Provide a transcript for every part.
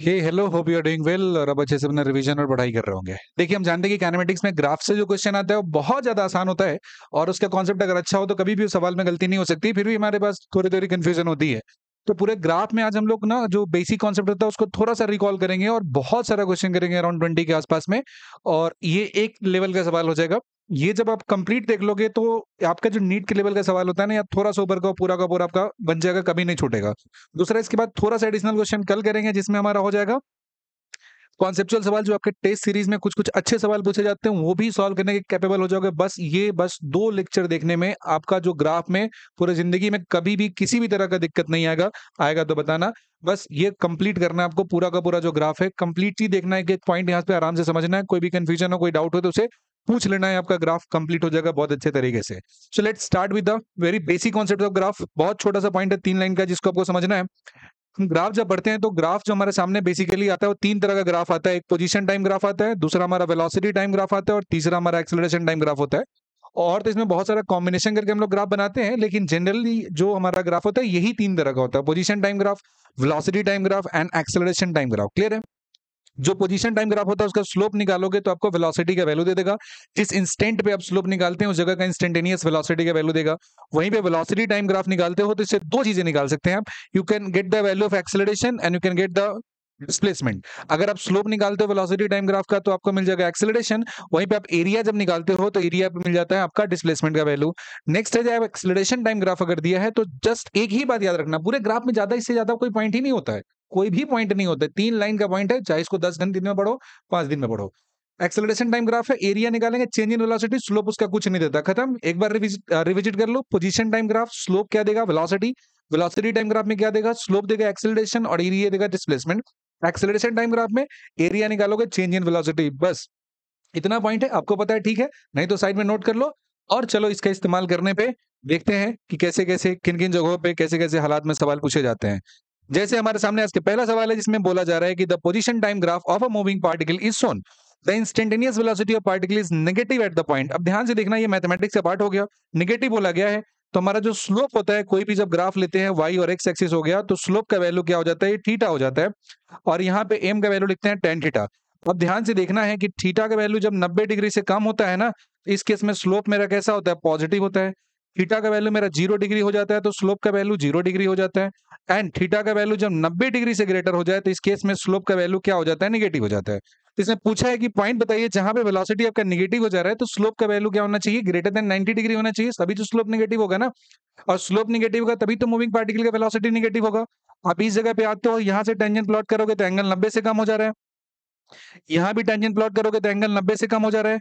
Hey hello hope you are doing well और अब अच्छे से अपना रिवीजन और पढ़ाई कर रहे होंगे देखिए हम जानते हैं कि कैनमेटिक्स में ग्राफ से जो क्वेश्चन आता है वो बहुत ज्यादा आसान होता है और उसका कॉन्सेप्ट अगर अच्छा हो तो कभी भी उस सवाल में गलती नहीं हो सकती फिर भी हमारे पास थोड़ी थोड़ी कन्फ्यूजन होती है तो पूरे ग्राफ में आज हम लोग ना जो बेसिक कॉन्सेप्ट होता है उसको थोड़ा सा रिकॉल करेंगे और बहुत सारा क्वेश्चन करेंगे अराउंड ट्वेंटी के आसपास में और ये एक लेवल का सवाल हो जाएगा ये जब आप कंप्लीट देख लोगे तो आपका जो नीट के लेवल का सवाल होता है ना या थोड़ा सा ऊपर का पूरा का पूरा आपका बन जाएगा कभी नहीं छूटेगा दूसरा इसके बाद थोड़ा सा एडिशनल क्वेश्चन कल करेंगे जिसमें हमारा हो जाएगा कॉन्सेप्चुअल सवाल जो आपके टेस्ट सीरीज में कुछ कुछ अच्छे सवाल पूछे जाते हैं वो भी सॉल्व करने के कैपेबल हो जाओगे बस ये बस दो लेक्चर देखने में आपका जो ग्राफ में पूरे जिंदगी में कभी भी किसी भी तरह का दिक्कत नहीं आएगा आएगा तो बताना बस ये कंप्लीट करना है आपको पूरा का पूरा जो ग्राफ है कंप्लीटली देखना है कि एक पॉइंट यहाँ पे आराम से समझना है कोई भी कंफ्यूजन हो कोई डाउट हो तो उसे पूछ लेना है आपका ग्राफ कंप्लीट हो जाएगा बहुत अच्छे तरीके से so let start with the very basic concept of graph बहुत छोटा सा पॉइंट है तीन लाइन का जिसको आपको समझना है ग्राफ जब पढ़ते हैं तो ग्राफ जो हमारे सामने बेसिकली आता है वो तीन तरह का ग्राफ आता है एक पोजीशन टाइम ग्राफ आता है दूसरा हमारा वेलोसिटी टाइम ग्राफ आता है और तीसरा हमारा एक्सेलरेशन टाइम ग्राफ होता है और तो इसमें बहुत सारा कॉम्बिनेशन करके हम लोग ग्राफ बनाते हैं लेकिन जनरली जो हमारा ग्राफ होता है यही तीन तरह का होता है position time graph velocity time graph and acceleration time graph clear है जो पोजीशन टाइम ग्राफ होता है उसका स्लोप निकालोगे तो आपको वेलोसिटी का वैल्यू दे देगा जिस इंस्टेंट पे आप स्लोप निकालते हैं उस जगह का इंस्टेंटेनियस वेलोसिटी का वैल्यू देगा वहीं पे वेलोसिटी टाइम ग्राफ निकालते हो तो इससे दो चीजें निकाल सकते हैं आप you can get the value of acceleration and you can get the displacement अगर आप स्लोप निकालते हो वेलोसिटी टाइम ग्राफ का तो आपको मिल जाएगा एक्सेलरेशन वहीं पे आप एरिया जब निकालते हो तो एरिया पे मिल जाता है आपका डिस्प्लेसमेंट का वैल्यू नेक्स्ट है जब एक्सेलरेशन टाइम ग्राफ अगर दिया है तो जस्ट एक ही बात याद रखना पूरे ग्राफ में ज्यादा इससे ज्यादा कोई पॉइंट ही नहीं होता है कोई भी पॉइंट नहीं होता है तीन लाइन का पॉइंट है चाहे इसको दस घंटे दिन में पढ़ो पांच दिन में पढ़ो एक्सेलरेशन टाइम ग्राफ है एरिया निकालेंगे चेंज इन वेलोसिटी स्लोप उसका कुछ नहीं देता खत्म एक बार रिविजिट रिविजिट कर लो पोजीशन टाइम ग्राफ स्लोप क्या देगा वेलोसिटी वेलोसिटी टाइम ग्राफ में क्या देगा स्लोप देगा एक्सेलरेशन और एरिया देगा डिस्प्लेसमेंट एक्सेलरेशन टाइम ग्राफ में एरिया निकालोगे चेंज इन वेलोसिटी बस इतना पॉइंट है आपको पता है ठीक है नहीं तो साइड में नोट कर लो और चलो इसका इस्तेमाल करने पे देखते हैं कि कैसे कैसे किन किन जगहों पे कैसे कैसे हालात में सवाल पूछे जाते हैं जैसे हमारे सामने आज के पहला सवाल है जिसमें बोला जा रहा है कि the position time graph of a moving particle is shown the instantaneous velocity of particle is negative at the point अब ध्यान से देखना ये मैथमेटिक्स का पार्ट हो गया निगेटिव बोला गया है तो हमारा जो स्लोप होता है कोई भी जब ग्राफ लेते हैं वाई और एक्स एक्सिस हो गया तो स्लोप का वैल्यू क्या हो जाता है थीटा हो जाता है और यहाँ पे एम का वैल्यू लिखते हैं टेन थीटा अब ध्यान से देखना है कि थीटा का वैल्यू जब 90 डिग्री से कम होता है ना इस केस में स्लोप मेरा कैसा होता है पॉजिटिव होता है थीटा का वैल्यू मेरा जीरो डिग्री हो जाता है तो स्लोप का वैल्यू जीरो डिग्री हो जाता है एंड थीटा का वैल्यू जब 90 डिग्री से ग्रेटर हो जाए तो इस केस में स्लोप का वैल्यू क्या हो जाता है निगेटिव हो जाता है तो पूछा है कि पॉइंट बताइए जहां पे वेलोसिटी आपका नेगेटिव हो जा रहा है तो स्लोप का वैल्यू क्या होना चाहिए ग्रेटर देन 90 डिग्री होना चाहिए तभी तो स्लोप निगेटिव होगा ना और स्लोप निगेटिव होगा तभी तो मूविंग पार्टिकल का वेलोसिटी नेगेटिव होगा आप इस जगह पे आते हो यहाँ से टेंजेंट प्लॉट करोगे तो एंगल नब्बे से कम हो जा रहा है यहाँ भी टेंजेंट प्लॉट करोगे तो एंगल नब्बे से कम हो जा रहा है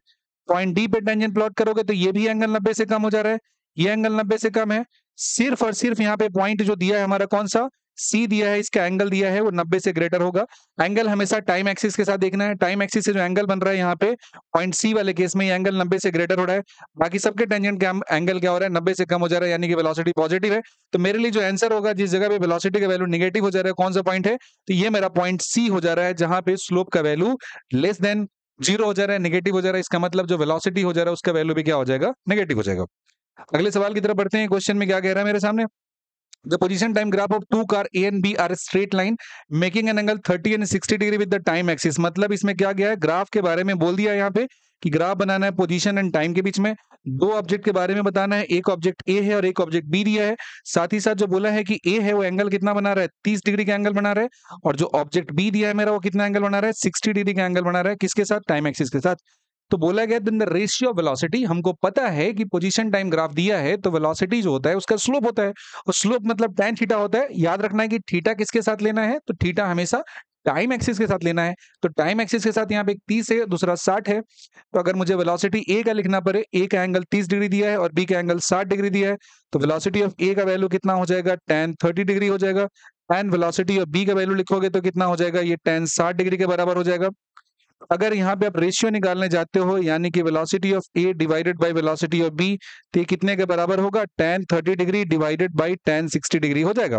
पॉइंट डी पे टेंजेंट प्लॉट करोगे तो ये भी एंगल नब्बे से कम हो जा रहा है ये एंगल नब्बे से कम है सिर्फ और सिर्फ यहाँ पे पॉइंट जो दिया है हमारा कौन सा सी दिया है इसका एंगल दिया है वो 90 से ग्रेटर होगा एंगल हमेशा टाइम एक्सिस के साथ देखना है टाइम एक्सिस से जो एंगल बन रहा है यहाँ पे पॉइंट सी वाले केस में एंगल 90 से ग्रेटर हो रहा है बाकी सबके टेंजेंट का एंगल क्या हो रहा है 90 से कम हो जा रहा है यानी कि वेलोसिटी पॉजिटिव है तो मेरे लिए जो आंसर होगा जिस जगह पे वेलोसिटी का वैल्यू निगेटिव हो जा रहा है कौन सा पॉइंट है तो ये मेरा पॉइंट सी हो जा रहा है जहां पे स्लोप का वैल्यू लेस देन जीरो हो जा रहा है निगेटिव हो जा रहा है इसका मतलब जो वेलोसिटी हो जा रहा है उसका वैल्यू भी क्या हो जाएगा निगेटिव हो जाएगा अगले सवाल की तरफ बढ़ते हैं क्वेश्चन में क्या कह रहा है मेरे सामने The position time graph of two car A and B are straight line making an angle 30 and 60 degree with the time axis मतलब इसमें क्या गया है ग्राफ के बारे में बोल दिया यहाँ पे कि ग्राफ बनाना है पोजीशन एंड टाइम के बीच में दो ऑब्जेक्ट के बारे में बताना है एक ऑब्जेक्ट ए है और एक ऑब्जेक्ट बी दिया है साथ ही साथ जो बोला है कि ए है वो एंगल कितना बना रहा है तीस डिग्री का एंगल बना रहा है और जो ऑब्जेक्ट बी दिया है मेरा वो कितना एंगल बना रहा है सिक्सटी डिग्री का एंगल बना रहा है किसके साथ टाइम एक्सिस के साथ तो बोला गया दिन द रेशियो ऑफ वेलोसिटी हमको पता है कि पोजीशन टाइम ग्राफ दिया है तो वेलोसिटी जो होता है उसका स्लोप होता है और स्लोप मतलब टैन थीटा होता है याद रखना है कि थीटा किसके साथ लेना है तो थीटा हमेशा टाइम एक्सिस के साथ लेना है तो टाइम एक्सिस के साथ यहाँ पे एक तीस है दूसरा साठ है तो अगर मुझे वेलोसिटी ए का लिखना पड़े ए का एंगल तीस डिग्री दिया है और बी का एंगल साठ डिग्री दिया है तो वेलोसिटी ऑफ ए का वैल्यू कितना हो जाएगा टेन थर्टी डिग्री हो जाएगा एंड वेलोसिटी ऑफ बी का वैल्यू लिखोगे तो कितना हो जाएगा ये टेन साठ डिग्री के बराबर हो जाएगा अगर यहाँ पे आप रेशियो निकालने जाते हो यानी कि velocity of A divided by velocity of B तो ये कितने के बराबर होगा tan thirty degree divided by tan sixty degree हो जाएगा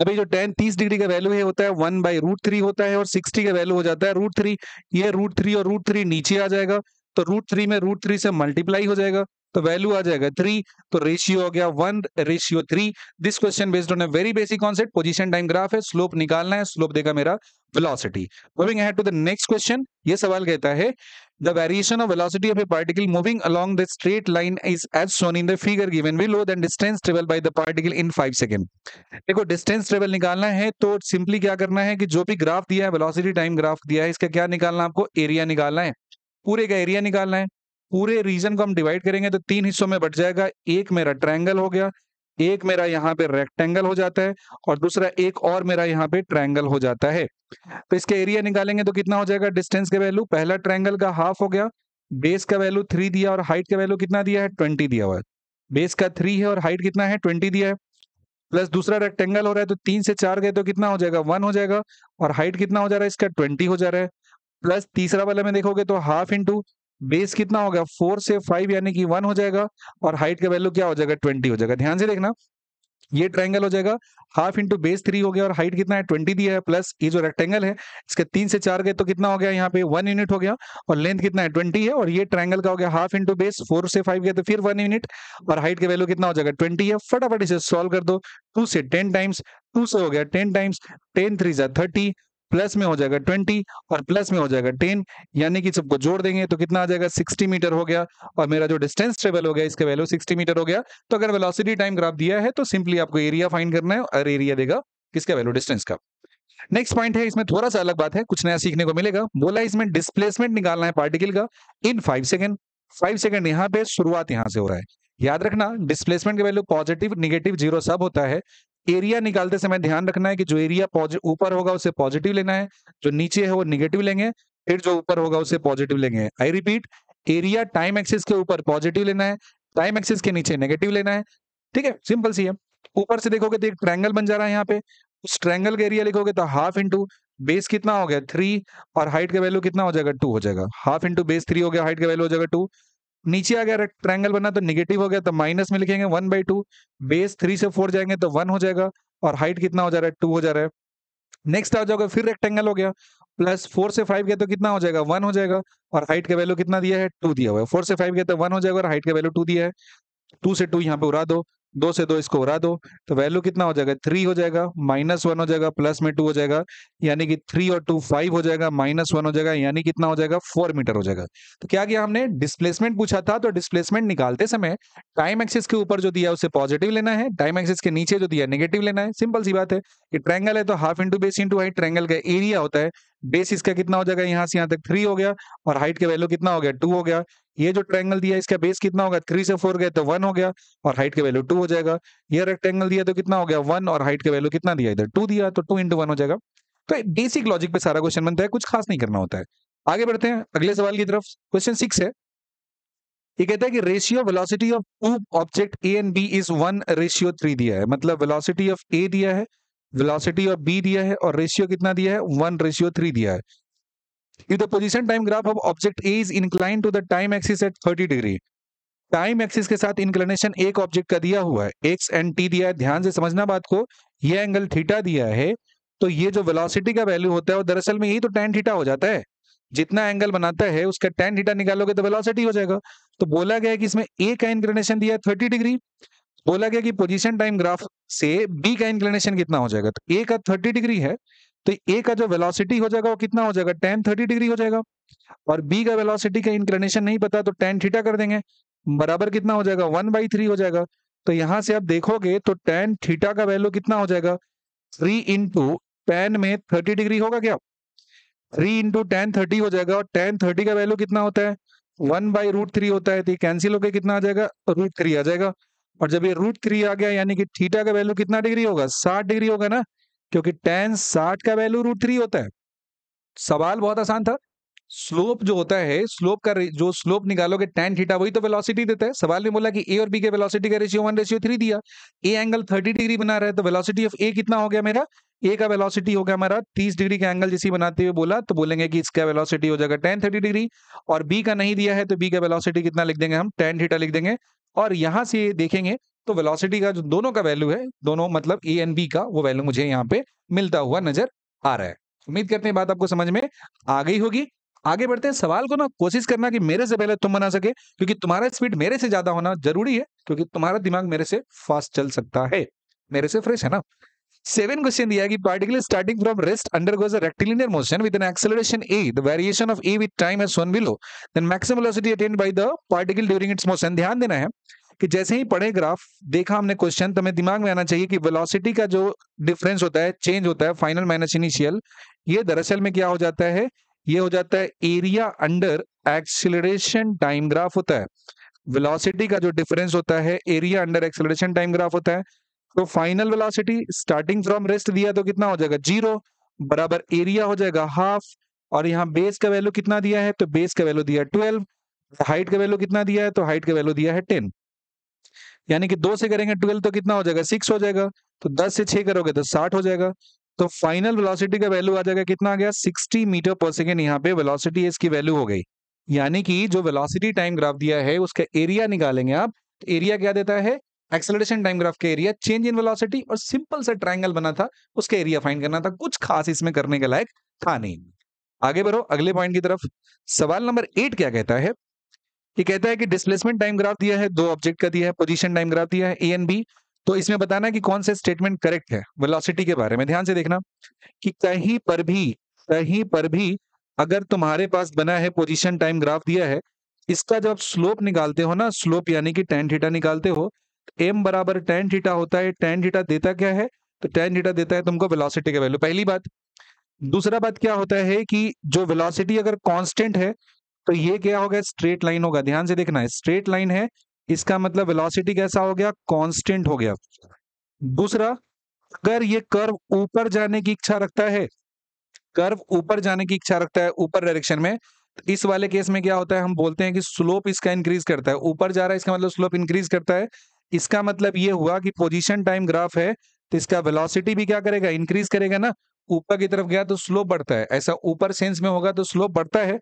अभी जो टेन तीस डिग्री का वैल्यू है होता है वन बाई रूट थ्री होता है और सिक्सटी का वैल्यू हो जाता है रूट थ्री ये रूट थ्री और रूट थ्री नीचे आ जाएगा तो रूट थ्री में रूट थ्री से मल्टीप्लाई हो जाएगा तो वैल्यू आ जाएगा थ्री तो रेशियो हो गया one ratio three this question based on very basic concept position time graph है स्लोप निकालना है स्लोप देगा मेरा velocity moving ahead to the next question ये सवाल कहता है the variation of velocity of a particle moving along the straight line is as shown in the figure given below then distance travel by the particle in five second देखो distance travel निकालना है तो simply क्या करना है कि जो भी ग्राफ दिया है वेलोसिटी टाइम ग्राफ दिया है इसका क्या निकालना है आपको एरिया निकालना है पूरे का एरिया निकालना है पूरे रीजन को हम डिवाइड करेंगे तो तीन हिस्सों में बट जाएगा एक मेरा ट्रायंगल हो गया एक मेरा यहाँ पे रेक्टेंगल हो जाता है और दूसरा एक और मेरा यहाँ पे ट्रायंगल हो जाता है तो इसका एरिया निकालेंगे तो कितना हो जाएगा डिस्टेंस का वैल्यू पहला ट्रायंगल का हाफ हो गया बेस का वैल्यू थ्री दिया और हाइट का वैल्यू कितना दिया है ट्वेंटी दिया हुआ है बेस का थ्री है और हाइट कितना है ट्वेंटी दिया है प्लस दूसरा रेक्टेंगल हो रहा है तो तीन से चार गए तो कितना हो जाएगा वन हो जाएगा और हाइट कितना हो जा रहा है इसका ट्वेंटी हो जा रहा है प्लस तीसरा वाला में देखोगे तो हाफ इंटू बेस कितना गया फोर से फाइव यानी कि वन हो जाएगा और हाइट का वैल्यू क्या हो जाएगा ट्वेंटी हो जाएगा ध्यान से देखना ये ट्रायंगल हो जाएगा हाफ इंटू बेस थ्री हो गया और हाइट कितना है ट्वेंटी दिया है प्लस ये जो रेक्टेंगल है इसके तीन से चार गए तो कितना हो गया यहाँ पे वन यूनिट हो गया और लेंथ कितना है ट्वेंटी है और ये ट्रायंगल का हो गया हाफ इंटू बेस फोर से फाइव गए तो फिर वन यूनिट और हाइट का वैल्यू कितना हो जाएगा ट्वेंटी है फटाफट इसे सोल्व कर दो टू से टेन टाइम्स टू से हो गया टेन टाइम्स टेन थ्री जा थर्टी प्लस में हो जाएगा ट्वेंटी और प्लस में हो जाएगा टेन यानी कि सबको जोड़ देंगे तो कितना आ जाएगा सिक्सटी मीटर हो गया और मेरा जो डिस्टेंस ट्रेवल हो गया इसका वैल्यू सिक्सटी मीटर हो गया तो अगर वेलोसिटी टाइम ग्राफ दिया है तो सिंपली आपको एरिया फाइंड करना है और एरिया देगा किसका वैल्यू डिस्टेंस का नेक्स्ट पॉइंट है इसमें थोड़ा सा अलग बात है कुछ नया सीखने को मिलेगा बोला इसमें डिस्प्लेसमेंट निकालना है पार्टिकल का in five second five second यहाँ पे शुरुआत यहाँ से हो रहा है याद रखना डिस्प्लेसमेंट का वैल्यू पॉजिटिव निगेटिव जीरो सब होता है एरिया निकालते समय ध्यान रखना है कि जो एरिया ऊपर होगा उसे पॉजिटिव लेना है जो नीचे है वो निगेटिव लेंगे फिर जो ऊपर होगा उसे पॉजिटिव लेंगे I repeat area time axis के ऊपर पॉजिटिव लेना है टाइम एक्सिस के नीचे नेगेटिव लेना है ठीक है सिंपल सी है ऊपर से देखोगे तो एक ट्रैंगल बन जा रहा है यहाँ पे उस ट्रैंगल का एरिया लिखोगे तो हाफ इंटू बेस कितना हो गया थ्री और हाइट का वैल्यू कितना हो जाएगा टू हो जाएगा हाफ इंटू बेस थ्री हो गया हाइट का वैल्यू हो जाएगा टू नीचे आ गया ट्रायंगल बना तो निगेटिव हो गया तो माइनस में लिखेंगे one by two base three से फोर जाएंगे तो वन हो जाएगा और हाइट कितना हो जा रहा है टू हो जा रहा है नेक्स्ट आ जाओगे फिर रेक्टेंगल हो गया प्लस फोर से फाइव गया तो कितना हो जाएगा वन हो जाएगा और हाइट का वैल्यू कितना दिया है टू दिया हुआ है फोर से फाइव गया तो वन हो जाएगा और हाइट का वैल्यू टू दिया है टू से टू यहाँ पे उड़ा दो दो से दो इसको उड़ा दो तो वैल्यू कितना हो जाएगा थ्री हो जाएगा माइनस वन हो जाएगा प्लस में टू हो जाएगा यानी कि थ्री और टू फाइव हो जाएगा माइनस वन हो जाएगा यानी कितना हो जाएगा फोर मीटर हो जाएगा तो क्या किया हमने डिस्प्लेसमेंट पूछा था तो डिस्प्लेसमेंट निकालते समय टाइम एक्सिस के ऊपर जो दिया उसे पॉजिटिव लेना है टाइम एक्सिस के नीचे जो दिया नेगेटिव लेना है सिंपल सी बात है कि ट्रैंगल है तो half into base into height triangle का एरिया होता है बेस इसका कितना हो जाएगा यहाँ से यहाँ तक थ्री हो गया और हाइट का वैल्यू कितना हो गया टू हो गया ये जो ट्रायंगल दिया इसका बेस कितना होगा थ्री से फोर गए तो वन हो गया और हाइट का वैल्यू टू हो जाएगा ये रेक्टेंगल दिया तो कितना हो गया वन और हाइट का वैल्यू कितना दिया इधर टू दिया तो टू इंटू वन हो जाएगा तो बेसिक लॉजिक पे सारा क्वेश्चन बनता है कुछ खास नहीं करना होता है आगे बढ़ते हैं अगले सवाल की तरफ क्वेश्चन सिक्स है ये कहता है कि ratio velocity of two object A and B is one ratio three दिया है मतलब वेलोसिटी ऑफ ए दिया है वेलोसिटी ऑफ बी दिया है और रेशियो कितना दिया है वन रेशियो थ्री दिया है if the position time graph of object A is incline to the time axis at thirty degree time axis के साथ इंक्लिनेशन एक ऑब्जेक्ट का दिया हुआ है एक्स एंड टी दिया है ध्यान से समझना बात को यह एंगल थीटा दिया है तो ये जो वेलोसिटी का वैल्यू होता है वो दरअसल में यही तो टेन थीटा हो जाता है जितना एंगल बनाता है उसका टेन थीटा निकालोगे तो वेलोसिटी हो जाएगा तो बोला गया है कि इसमें ए का इंक्लिनेशन दिया है थर्टी डिग्री बोला गया कि पोजीशन टाइम ग्राफ से बी का इंक्लिनेशन कितना हो जाएगा तो ए का थर्टी डिग्री है तो ए का जो वेलोसिटी हो जाएगा वो कितना हो जाएगा टेन थर्टी डिग्री हो जाएगा और बी का वेलोसिटी का इंक्लिनेशन नहीं पता तो टेन थीटा कर देंगे बराबर कितना हो जाएगा वन बाई थ्री हो जाएगा तो यहां से आप देखोगे तो टेन थीटा का वैल्यू कितना हो जाएगा थ्री इंटू टेन में थर्टी डिग्री होगा क्या थ्री इंटू टेन थर्टी हो जाएगा और टेन थर्टी का वैल्यू कितना होता है वन बाई रूट थ्री होता है तो कैंसिल होकर कितना आ जाएगा रूट थ्री आ जाएगा और जब ये रूट थ्री आ गया यानी कि थीटा का वैल्यू कितना डिग्री होगा साठ डिग्री होगा ना क्योंकि टेन साठ का वैल्यू रूट थ्री होता है सवाल बहुत आसान था स्लोप जो होता है स्लोप का जो स्लोप निकालोगे टेन थीटा वही तो वेलोसिटी देता है सवाल ने बोला कि ए और बी के वेलोसिटी का रेशियो वन रेशियो थ्री दिया ए एंगल थर्टी डिग्री बना रहा है तो वेलोसिटी ऑफ ए कितना हो गया मेरा ए का वेलोसिटी हो गया हमारा तीस डिग्री का एंगल जिसी बनाते हुए बोला तो बोलेंगे कि इसका वेलोसिटी हो जाएगा टेन थर्टी डिग्री और बी का नहीं दिया है तो बी का वेलोसिटी कितना लिख देंगे हम टेन थीटा लिख देंगे और यहां से देखेंगे तो वेलोसिटी का जो दोनों का वैल्यू है दोनों मतलब ए एंड बी का वो वैल्यू मुझे यहाँ पे मिलता हुआ नजर आ रहा है उम्मीद करते हैं बात आपको समझ में आ गई होगी आगे बढ़ते हैं सवाल को ना कोशिश करना कि मेरे से पहले तुम बना सके क्योंकि तुम्हारा स्पीड मेरे से ज्यादा होना जरूरी है क्योंकि तुम्हारा दिमाग मेरे से फास्ट चल सकता है मेरे से फ्रेश है ना सेवन क्वेश्चन दिया कि particle starting from rest undergoes a rectilinear motion with an acceleration A the variation of A with time as shown below then maximum velocity attained by the particle during its motion ध्यान देना है कि जैसे ही पढ़े graph देखा हमने question तो हमें दिमाग में आना चाहिए कि वेलोसिटी का जो डिफरेंस होता है चेंज होता है फाइनल माइनस इनिशियल ये दरअसल में क्या हो जाता है ये हो जाता है area under acceleration time graph होता है वेलोसिटी का जो डिफरेंस होता है area under acceleration time graph होता है तो final velocity starting from rest दिया तो कितना हो जाएगा जीरो बराबर एरिया हो जाएगा हाफ और यहाँ बेस का वैल्यू कितना दिया है तो बेस का वैल्यू दिया ट्वेल्व हाइट का वैल्यू कितना दिया है तो हाइट का वैल्यू दिया है टेन यानी कि दो से करेंगे ट्वेल्व तो कितना हो जाएगा सिक्स हो जाएगा तो दस से छह करोगे तो साठ हो जाएगा तो फाइनल वेलोसिटी का वैल्यू आ जाएगा कितना आ गया सिक्सटी मीटर पर सेकेंड यहाँ पे वेलोसिटी इसकी वैल्यू हो गई यानी कि जो वेलोसिटी टाइम ग्राफ दिया है उसका एरिया निकालेंगे आप एरिया तो क्या देता है acceleration time graph area change in velocity और सिंपल सा ट्रायंगल बना था उसका एरिया फाइंड करना था कुछ खास इसमें करने के लायक था नहीं आगे बढ़ो अगले पॉइंट की तरफ सवाल नंबर एट क्या कहता है ये कहता है कि डिस्प्लेसमेंट टाइम ग्राफ दिया है दो ऑब्जेक्ट का दिया है पोजिशन टाइम ग्राफ दिया है ए एन बी तो इसमें बताना है कि कौन से स्टेटमेंट करेक्ट है वेलोसिटी के बारे में ध्यान से देखना कि कहीं पर भी कहीं पर भी अगर तुम्हारे पास बना है पोजीशन टाइम ग्राफ दिया है इसका जब स्लोप निकालते हो ना स्लोप यानी कि टेन थीटा निकालते हो एम बराबर टेन थीटा होता है टेन थीटा देता क्या है तो टेन थीटा देता है तुमको वेलोसिटी का वैल्यू पहली बात दूसरा बात क्या होता है कि जो वेलोसिटी अगर कांस्टेंट है तो ये क्या होगा स्ट्रेट लाइन होगा ध्यान से देखना है स्ट्रेट लाइन है इसका मतलब वेलोसिटी कैसा हो गया कांस्टेंट हो गया दूसरा अगर ये कर्व ऊपर जाने की इच्छा रखता है कर्व ऊपर जाने की इच्छा रखता है ऊपर डायरेक्शन में तो इस वाले केस में क्या होता है हम बोलते हैं कि स्लोप इसका इंक्रीज करता है ऊपर जा रहा है इसका मतलब स्लोप इंक्रीज करता है इसका मतलब ये हुआ कि पोजीशन टाइम ग्राफ है तो इसका वेलोसिटी भी क्या करेगा इंक्रीज करेगा ना ऊपर की तरफ गया तो स्लोप बढ़ता है ऐसा ऊपर सेंस में होगा तो स्लोप बढ़ता है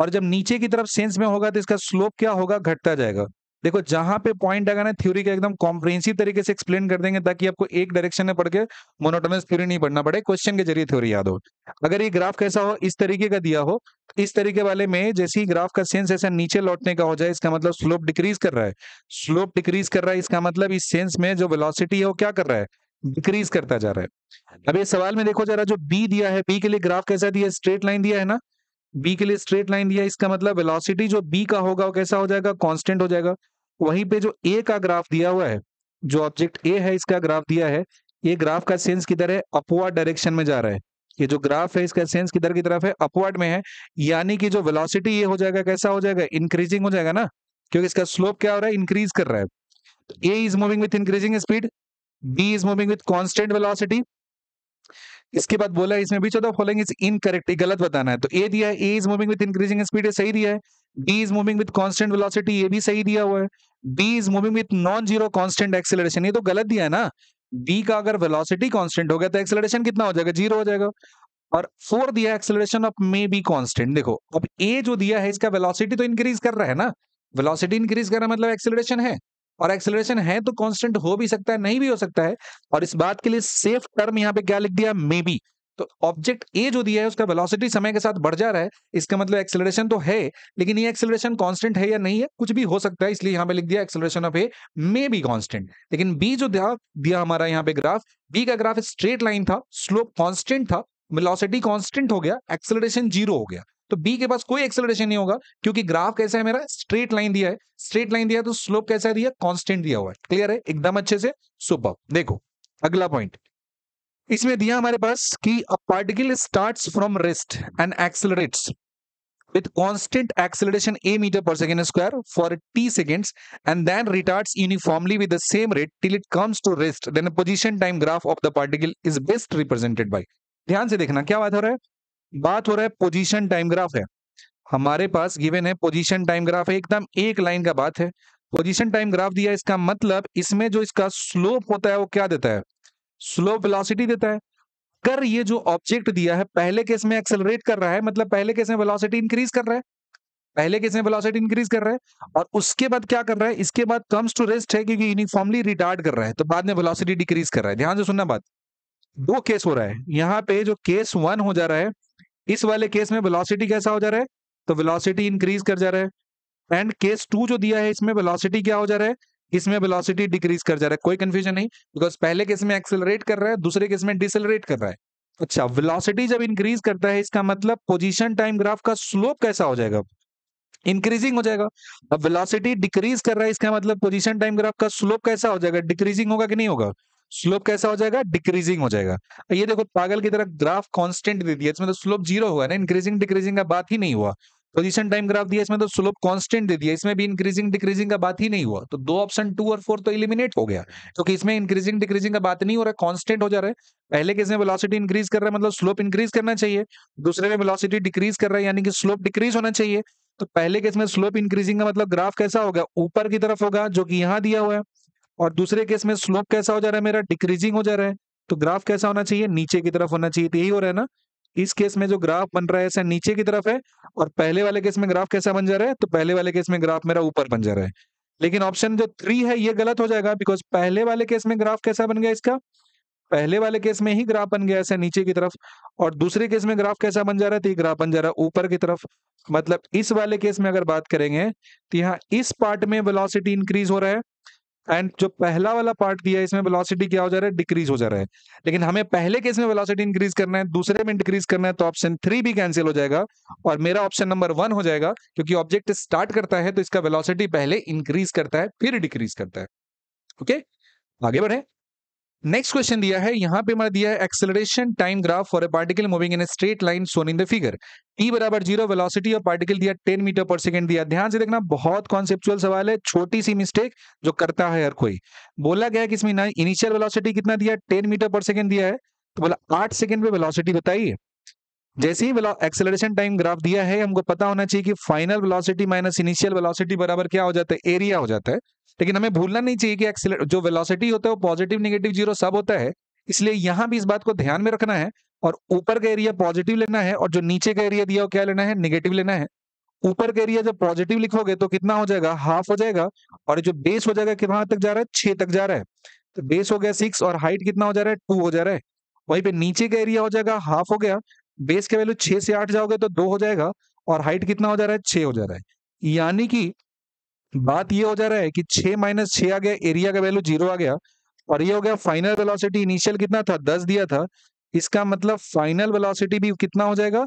और जब नीचे की तरफ सेंस में होगा तो इसका स्लोप क्या होगा घटता जाएगा देखो जहां पे पॉइंट अगर है थ्योरी का एकदम कॉम्प्रेंसिव तरीके से एक्सप्लेन कर देंगे ताकि आपको एक डायरेक्शन में पढ़ के मोनोटोमस थ्योरी नहीं पढ़ना पड़े क्वेश्चन के जरिए थ्योरी याद हो अगर ये ग्राफ कैसा हो इस तरीके का दिया हो इस तरीके वाले में जैसे ही ग्राफ का सेंस ऐसा नीचे लौटने का हो जाए इसका मतलब स्लोप डिक्रीज कर रहा है स्लोप डिक्रीज कर रहा है इसका मतलब इस सेंस में जो वेलोसिटी है वो क्या कर रहा है डिक्रीज करता जा रहा है अब ये सवाल में देखो जरा जो बी दिया है बी के लिए ग्राफ कैसा दिया स्ट्रेट लाइन दिया है ना बी के लिए स्ट्रेट लाइन दिया इसका मतलब वेलोसिटी जो बी का होगा वो कैसा हो जाएगा कांस्टेंट हो जाएगा वहीं पे जो ए का ग्राफ दिया हुआ है जो ऑब्जेक्ट ए है इसका ग्राफ दिया है ये ग्राफ का सेंस किधर है अपवर्ड डायरेक्शन में जा रहा है ये जो ग्राफ है इसका सेंस किधर की तरफ है अपवर्ड में है यानी कि जो वेलोसिटी ये हो जाएगा कैसा हो जाएगा इंक्रीजिंग हो जाएगा ना क्योंकि इसका स्लोप क्या हो रहा है इंक्रीज कर रहा है तो A is moving with increasing speed B is moving with constant velocity इसके बाद बोला इसमें which of following is incorrect ये गलत बताना है तो ए दिया है A is moving with increasing speed ये सही दिया है B is moving with constant velocity ये भी सही दिया हुआ है B is moving with non zero constant acceleration ये तो गलत दिया है ना बी का अगर वेलोसिटी कांस्टेंट हो गया तो एक्सेलरेशन कितना हो जाएगा जीरो हो जाएगा और फोर दिया acceleration of may be constant देखो अब ए जो दिया है इसका वेलोसिटी तो इंक्रीज कर रहा है ना वेलोसिटी इंक्रीज कर करना मतलब एक्सेलरेशन है और एक्सेलरेशन है तो कांस्टेंट हो भी सकता है नहीं भी हो सकता है और इस बात के लिए सेफ टर्म यहाँ पे क्या लिख दिया मे बी तो ऑब्जेक्ट ए जो दिया है उसका वेलोसिटी समय के साथ बढ़ जा रहा है इसका मतलब एक्सेलरेशन तो है लेकिन ये एक्सेलरेशन कांस्टेंट है या नहीं है कुछ भी हो सकता है इसलिए यहाँ पे लिख दिया acceleration of A may be constant लेकिन बी जो दिया दिया हमारा यहाँ पे ग्राफ बी का ग्राफ स्ट्रेट लाइन था स्लोप कॉन्स्टेंट था वेलोसिटी कॉन्स्टेंट हो गया एक्सेलरेशन जीरो हो गया तो बी के पास कोई एक्सेलरेशन नहीं होगा क्योंकि ग्राफ कैसा है मेरा स्ट्रेट लाइन दिया है स्ट्रेट लाइन दिया तो स्लोप कैसा है दिया कांस्टेंट दिया हुआ है क्लियर है एकदम अच्छे से सुपर देखो अगला पॉइंट इसमें दिया हमारे पास कि a particle starts from rest and accelerates with constant acceleration A metre per second square for T seconds and then retard uniformly with the same rate till it comes to rest then position time graph of the particle is best represented by ध्यान से देखना क्या बात हो रहा है बात हो रहा है पोजीशन टाइमग्राफ है हमारे पास गिवन है पोजीशन टाइमग्राफ है एकदम एक लाइन का बात है पोजीशन टाइमग्राफ दिया इसका मतलब इसमें जो इसका स्लोप होता है वो क्या देता है स्लोप वेलोसिटी देता है कर ये जो ऑब्जेक्ट दिया है पहले केस में एक्सेलरेट कर रहा है मतलब पहले केस में वेलोसिटी इंक्रीज कर रहा है पहले केस में वेलोसिटी इंक्रीज कर रहा है और उसके बाद क्या कर रहा है इसके बाद कम्स टू रेस्ट है क्योंकि यूनिफॉर्मली रिटार्ड कर रहा है तो बाद में वेलोसिटी डिक्रीज कर रहा है ध्यान से सुनना बात दो केस हो रहा है यहाँ पे जो केस वन हो जा रहा है इस वाले केस में वेलोसिटी कैसा हो जा रहा है तो वेलोसिटी इंक्रीज कर जा रहा है एंड केस टू जो दिया है इसमें वेलोसिटी क्या हो जा रहा है इसमें वेलोसिटी डिक्रीज कर जा रहा है कोई कंफ्यूजन नहीं बिकॉज पहले केस में एक्सेलरेट कर रहा है दूसरे केस में डिसलरेट कर रहा है अच्छा वेलोसिटी जब इंक्रीज करता है इसका मतलब पोजिशन टाइम ग्राफ का स्लोप कैसा हो जाएगा इंक्रीजिंग हो जाएगा अब वेलोसिटी डिक्रीज कर रहा है इसका मतलब पोजिशन टाइम ग्राफ का स्लोप कैसा हो जाएगा डिक्रीजिंग होगा कि नहीं होगा स्लोप कैसा हो जाएगा डिक्रीजिंग हो जाएगा ये देखो पागल की तरह ग्राफ कांस्टेंट दे दिया इसमें तो स्लोप जीरो हुआ ना इंक्रीजिंग डिक्रीजिंग का बात ही नहीं हुआ पोजीशन टाइम ग्राफ दिया इसमें तो स्लोप कांस्टेंट दे दिया इसमें भी इंक्रीजिंग डिक्रीजिंग का बात ही नहीं हुआ तो दो ऑप्शन टू और फोर तो इलिमिनेट हो गया क्योंकि तो इसमें इंक्रीजिंग डिक्रीजिंग का बात नहीं हो रहा है कॉन्स्टेंट हो जा रहा है पहले के इसमें वेलोसिटी इंक्रीज कर रहा है मतलब स्लोप इंक्रीज करना चाहिए दूसरे में वेलोसिटी डिक्रीज कर रहा है यानी कि स्लोप डिक्रीज होना चाहिए तो पहले के इसमें स्लोप इंक्रीजिंग का मतलब ग्राफ कैसा होगा ऊपर की तरफ होगा जो कि यहाँ दिया हुआ है और दूसरे केस में स्लोप कैसा हो जा रहा है मेरा डिक्रीजिंग हो जा रहा है तो ग्राफ कैसा होना चाहिए नीचे की तरफ होना चाहिए तो यही हो रहा है ना इस केस में जो ग्राफ बन रहा है ऐसा नीचे की तरफ है और पहले वाले केस में ग्राफ कैसा बन जा रहा है तो पहले वाले केस में ग्राफ मेरा ऊपर बन जा रहा है लेकिन ऑप्शन जो थ्री है ये गलत हो जाएगा बिकॉज पहले वाले केस में ग्राफ कैसा बन गया इसका पहले वाले केस में ही ग्राफ बन गया ऐसा नीचे की तरफ और दूसरे केस में ग्राफ कैसा बन जा रहा है तो ये ग्राफ बन जा रहा है ऊपर की तरफ मतलब इस वाले केस में अगर बात करेंगे तो यहाँ इस पार्ट में वेलोसिटी इंक्रीज हो रहा है एंड जो पहला वाला पार्ट दिया है इसमें वेलोसिटी क्या हो जा रहा है डिक्रीज हो जा रहा है लेकिन हमें पहले केस में वेलोसिटी इंक्रीज करना है दूसरे में डिक्रीज करना है तो ऑप्शन थ्री भी कैंसिल हो जाएगा और मेरा ऑप्शन नंबर वन हो जाएगा क्योंकि ऑब्जेक्ट स्टार्ट करता है तो इसका वेलोसिटी पहले इंक्रीज करता है फिर डिक्रीज करता है ओके okay? आगे बढ़े नेक्स्ट क्वेश्चन दिया है यहाँ पे हमारा दिया है acceleration time graph for a particle moving in a straight line shown in the figure T e बराबर जीरो वेलोसिटी ऑफ पार्टिकल दिया टेन मीटर पर सेकेंड दिया ध्यान से देखना बहुत कॉन्सेप्चुअल सवाल है छोटी सी मिस्टेक जो करता है हर कोई बोला गया कि इसमें इनिशियल वेलोसिटी कितना दिया टेन मीटर पर सेकेंड दिया है तो बोला आठ सेकेंड पे वेलोसिटी बताइए जैसे ही एक्सेलरेशन टाइम ग्राफ दिया है हमको पता होना चाहिए कि final velocity minus initial velocity बराबर क्या हो जाता है एरिया हो जाता है लेकिन हमें भूलना नहीं चाहिए कि जो वेलोसिटी होता है वो पॉजिटिव नेगेटिव जीरो सब होता है इसलिए यहां भी इस बात को ध्यान में रखना है और ऊपर का एरिया पॉजिटिव लेना है और जो नीचे का एरिया दिया हो क्या लेना है निगेटिव लेना है ऊपर का एरिया जब पॉजिटिव लिखोगे तो कितना हो जाएगा हाफ हो जाएगा और जो बेस हो जाएगा कितना तक जा रहा है छह तक जा रहा है तो बेस हो गया सिक्स और हाइट कितना हो जा रहा है टू हो जा रहा है वहीं पे नीचे का एरिया हो जाएगा हाफ हो गया बेस के वैल्यू छह से आठ जाओगे तो दो हो जाएगा और हाइट कितना हो जा रहा है छह हो जा रहा है यानी कि बात ये हो जा रहा है कि छह माइनस छह आ गया एरिया का वैल्यू जीरो आ गया और ये हो गया फाइनल वेलोसिटी इनिशियल कितना था दस दिया था इसका मतलब फाइनल वेलोसिटी भी कितना हो जाएगा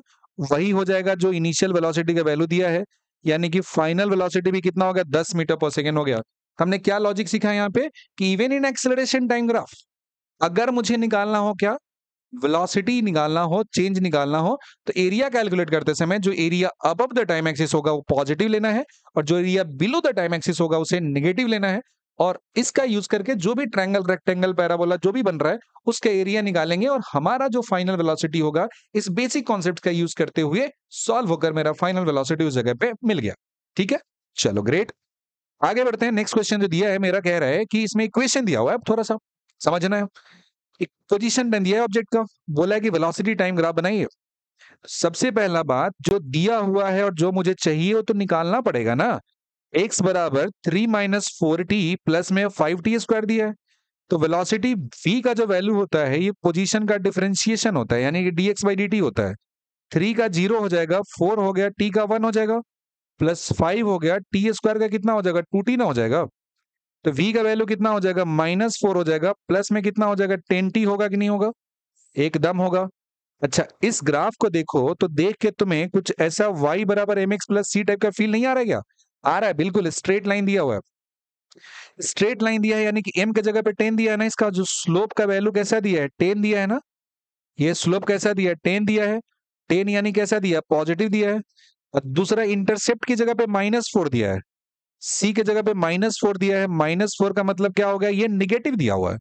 वही हो जाएगा जो इनिशियल वेलोसिटी का वैल्यू दिया है यानी कि फाइनल वेलोसिटी भी कितना हो गया दस मीटर पर सेकेंड हो गया हमने क्या लॉजिक सीखा यहाँ पे कि इवन इन एक्सलरेशन टाइमग्राफ अगर मुझे निकालना हो क्या वेलोसिटी निकालना हो चेंज निकालना हो तो एरिया कैलकुलेट करते समय जो एरिया अब द टाइम एक्सिस होगा वो पॉजिटिव लेना है और जो area below the time axis होगा उसे निगेटिव लेना है और इसका यूज करके जो भी ट्रायंगल रेक्टेंगल पैराबोला जो भी बन रहा है उसका एरिया निकालेंगे और हमारा जो फाइनल वेलोसिटी होगा इस बेसिक कॉन्सेप्ट का यूज करते हुए सॉल्व होकर मेरा फाइनल वेलोसिटी उस जगह पे मिल गया ठीक है चलो ग्रेट आगे बढ़ते हैं नेक्स्ट क्वेश्चन जो दिया है मेरा कह रहा है कि इसमें इक्वेशन दिया हुआ है थोड़ा सा समझना है एक पोजिशन बन दिया है ऑब्जेक्ट का बोला है कि वेलोसिटी टाइम ग्राफ बनाइए सबसे पहला बात जो दिया हुआ है और जो मुझे चाहिए वो तो निकालना पड़ेगा ना एक्स बराबर three minus four T plus में फाइव टी स्क्वायर दिया है तो वेलोसिटी v का जो वैल्यू होता है ये पोजीशन का डिफरेंशिएशन होता है यानी कि D X by D T होता है थ्री का जीरो हो जाएगा फोर हो गया टी का वन हो जाएगा प्लस फाइव हो गया टी स्क्वायर का कितना हो जाएगा टू टी ना हो जाएगा तो v का वैल्यू कितना हो जाएगा माइनस फोर हो जाएगा प्लस में कितना हो जाएगा टेन टी होगा कि नहीं होगा एकदम होगा अच्छा इस ग्राफ को देखो तो देख के तुम्हें कुछ ऐसा वाई बराबर M X plus C type का फील नहीं आ रहा है क्या आ रहा है बिल्कुल स्ट्रेट लाइन दिया हुआ है स्ट्रेट लाइन दिया है यानी कि एम के जगह पे टेन दिया है ना इसका जो स्लोप का वैल्यू कैसा दिया है टेन दिया है ना ये स्लोप कैसा दिया है टेन दिया है टेन यानी कैसा दिया पॉजिटिव दिया है और दूसरा इंटरसेप्ट की जगह पे माइनस फोर दिया है सी के जगह पे माइनस फोर दिया है माइनस फोर का मतलब क्या हो गया ये निगेटिव दिया हुआ है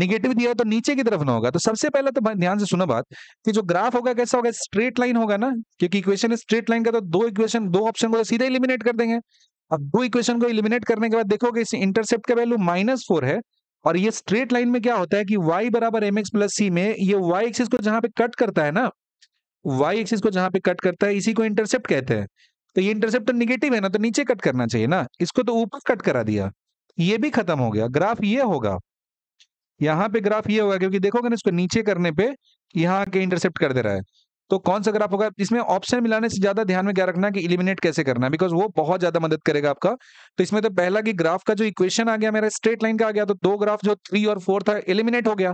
निगेटिव दिया तो नीचे की तरफ ना होगा तो सबसे पहले तो ध्यान से सुना बात कि जो ग्राफ होगा कैसा होगा स्ट्रेट लाइन होगा ना क्योंकि इक्वेशन स्ट्रेट लाइन का तो दो इक्वेशन दो ऑप्शन को तो सीधे सीधा इलिमिनेट कर देंगे अब दो इक्वेशन को इलिमिनेट करने के बाद देखोगे इस इंटरसेप्ट का वैल्यू माइनस फोर है और ये स्ट्रेट लाइन में क्या होता है कि y बराबर एम एक्स प्लस सी में ये y एक्सिस को जहां पे कट करता है ना y एक्सिस को जहां पे कट करता है इसी को इंटरसेप्ट कहते हैं तो ये इंटरसेप्ट तो निगेटिव है ना तो नीचे कट करना चाहिए ना इसको तो ऊपर कट करा दिया ये भी खत्म हो गया ग्राफ ये होगा यहां पे ग्राफ ये होगा क्योंकि देखोगे ना इसको नीचे करने पे यहाँ के इंटरसेप्ट कर दे रहा है तो कौन सा ग्राफ होगा इसमें ऑप्शन मिलाने से ज्यादा ध्यान में क्या रखना कि इलिमिनेट कैसे करना है बिकॉज वो बहुत ज्यादा मदद करेगा आपका तो इसमें तो पहला कि ग्राफ का जो इक्वेशन आ गया मेरा स्ट्रेट लाइन का आ गया तो दो ग्राफ जो थ्री और फोर था इलिमिनेट हो गया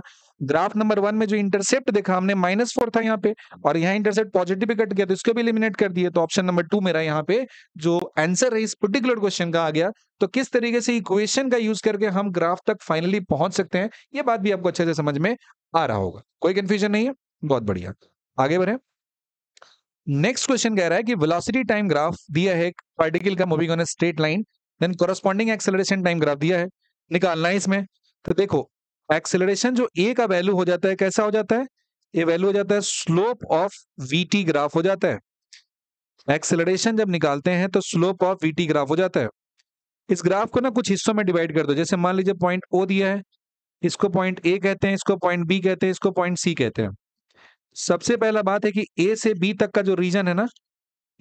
ग्राफ नंबर वन में जो इंटरसेप्ट देखा हमने माइनस फोर था यहाँ पे और यहाँ इंटरसेप्ट पॉजिटिव कट गया तो इसको भी इलिमिनेट कर दिया तो ऑप्शन नंबर टू मेरा यहाँ पे जो आंसर है इस पर्टिकुलर क्वेश्चन का आ गया तो किस तरीके से इक्वेशन का यूज करके हम ग्राफ तक फाइनली पहुंच सकते हैं ये बात भी आपको अच्छे से समझ में आ रहा होगा कोई कंफ्यूजन नहीं है बहुत बढ़िया आगे बढ़े नेक्स्ट क्वेश्चन कह रहा है कि वेलोसिटी टाइम ग्राफ दिया है पार्टिकल का moving on straight line then corresponding acceleration time graph दिया है निकालना है इसमें तो देखो एक्सेलरेशन जो ए का वैल्यू हो जाता है कैसा हो जाता है ये वैल्यू हो जाता है स्लोप ऑफ टी ग्राफ हो जाता है एक्सेलरेशन जब निकालते हैं तो स्लोप ऑफ टी ग्राफ हो जाता है इस ग्राफ को ना कुछ हिस्सों में डिवाइड कर दो जैसे मान लीजिए पॉइंट ओ दिया है इसको पॉइंट ए कहते हैं इसको पॉइंट बी कहते हैं इसको पॉइंट सी कहते हैं सबसे पहला बात है कि ए से बी तक का जो रीजन है ना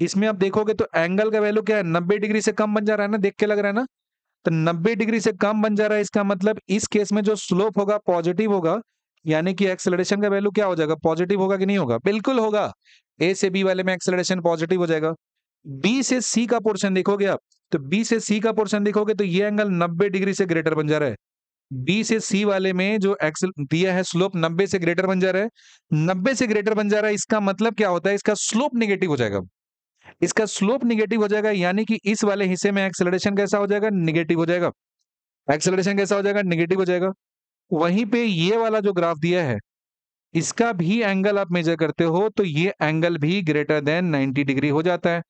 इसमें आप देखोगे तो एंगल का वैल्यू क्या है नब्बे डिग्री से कम बन जा रहा है ना देख के लग रहा है ना तो नब्बे डिग्री से कम बन जा रहा है इसका मतलब इस केस में जो स्लोप होगा पॉजिटिव होगा यानी कि एक्सेलरेशन का वैल्यू क्या हो जाएगा पॉजिटिव होगा कि नहीं होगा बिल्कुल होगा ए से बी वाले में एक्सेलरेशन पॉजिटिव हो जाएगा बी से सी का पोर्शन देखोगे आप तो बी से सी का पोर्शन देखोगे तो ये एंगल नब्बे डिग्री से ग्रेटर बन जा रहा है बी से सी वाले में जो एक्सल दिया है स्लोप 90 से ग्रेटर बन जा रहा है 90 से ग्रेटर बन जा रहा है इसका मतलब क्या होता है इसका स्लोप निगेटिव हो जाएगा इसका स्लोप निगेटिव हो जाएगा यानी कि इस वाले हिस्से में एक्सेलरेशन कैसा हो जाएगा निगेटिव हो जाएगा एक्सेलरेशन कैसा हो जाएगा निगेटिव हो जाएगा वहीं पे ये वाला जो ग्राफ दिया है इसका भी एंगल आप मेजर करते हो तो ये एंगल भी ग्रेटर देन 90 डिग्री हो जाता है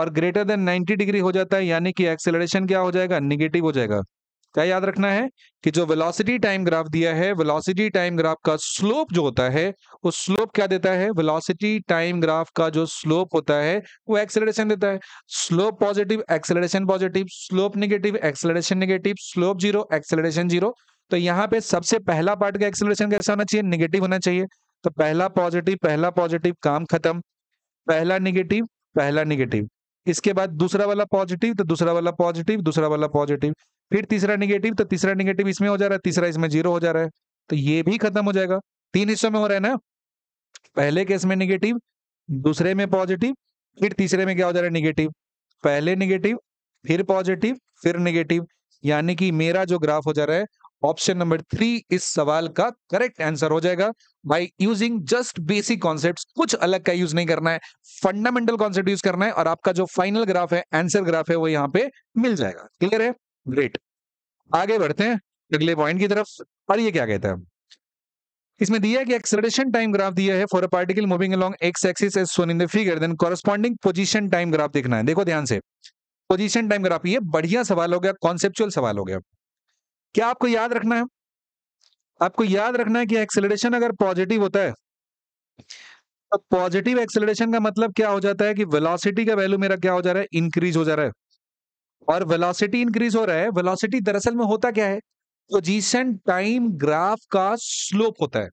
और ग्रेटर देन 90 डिग्री हो जाता है यानी कि एक्सेलरेशन क्या हो जाएगा निगेटिव हो जाएगा क्या याद रखना है कि जो वेलोसिटी टाइम ग्राफ दिया है वेलोसिटी टाइम ग्राफ का स्लोप जो होता है वो स्लोप क्या देता है वेलोसिटी टाइम ग्राफ का जो स्लोप होता है वो एक्सेलरेशन देता है slope positive acceleration positive slope negative acceleration negative slope zero acceleration zero तो यहाँ पे सबसे पहला पार्ट का एक्सेलरेशन कैसा होना चाहिए निगेटिव होना चाहिए तो पहला पॉजिटिव पहला पॉजिटिव काम खत्म पहला निगेटिव पहला निगेटिव इसके बाद दूसरा वाला पॉजिटिव तो दूसरा वाला पॉजिटिव दूसरा वाला पॉजिटिव फिर तीसरा निगेटिव तो तीसरा निगेटिव इसमें हो जा रहा है तीसरा इसमें जीरो हो जा रहा है तो ये भी खत्म हो जाएगा तीन हिस्सों में हो रहा है ना पहले केस में निगेटिव दूसरे में पॉजिटिव फिर तीसरे में क्या हो जा रहा है निगेटिव पहले निगेटिव फिर पॉजिटिव फिर निगेटिव यानी कि मेरा जो ग्राफ हो जा रहा है ऑप्शन नंबर थ्री इस सवाल का करेक्ट आंसर हो जाएगा by using just basic concept कुछ अलग का यूज नहीं करना है फंडामेंटल कॉन्सेप्ट यूज करना है और आपका जो फाइनल ग्राफ है आंसर ग्राफ है वो यहाँ पे मिल जाएगा क्लियर है ग्रेट आगे बढ़ते हैं अगले पॉइंट की तरफ और ये क्या कहते हैं इसमें दिया है कि एक्सलेशन टाइम ग्राफ दिया है for a particle moving along x axis as shown in the figure then corresponding position time graph देखना है देखो ध्यान से पोजिशन टाइम ग्राफ ये बढ़िया सवाल हो गया कॉन्सेप्चुअल सवाल हो गया क्या आपको याद रखना है आपको याद रखना है कि एक्सलेशन अगर पॉजिटिव होता है तो पॉजिटिव एक्सलेशन का मतलब क्या हो जाता है कि वेलोसिटी का वैल्यू मेरा क्या हो जा रहा है इंक्रीज हो जा रहा है और वेलोसिटी इंक्रीज हो रहा है वेलोसिटी दरअसल में होता क्या है पोजीशन टाइम ग्राफ का स्लोप होता है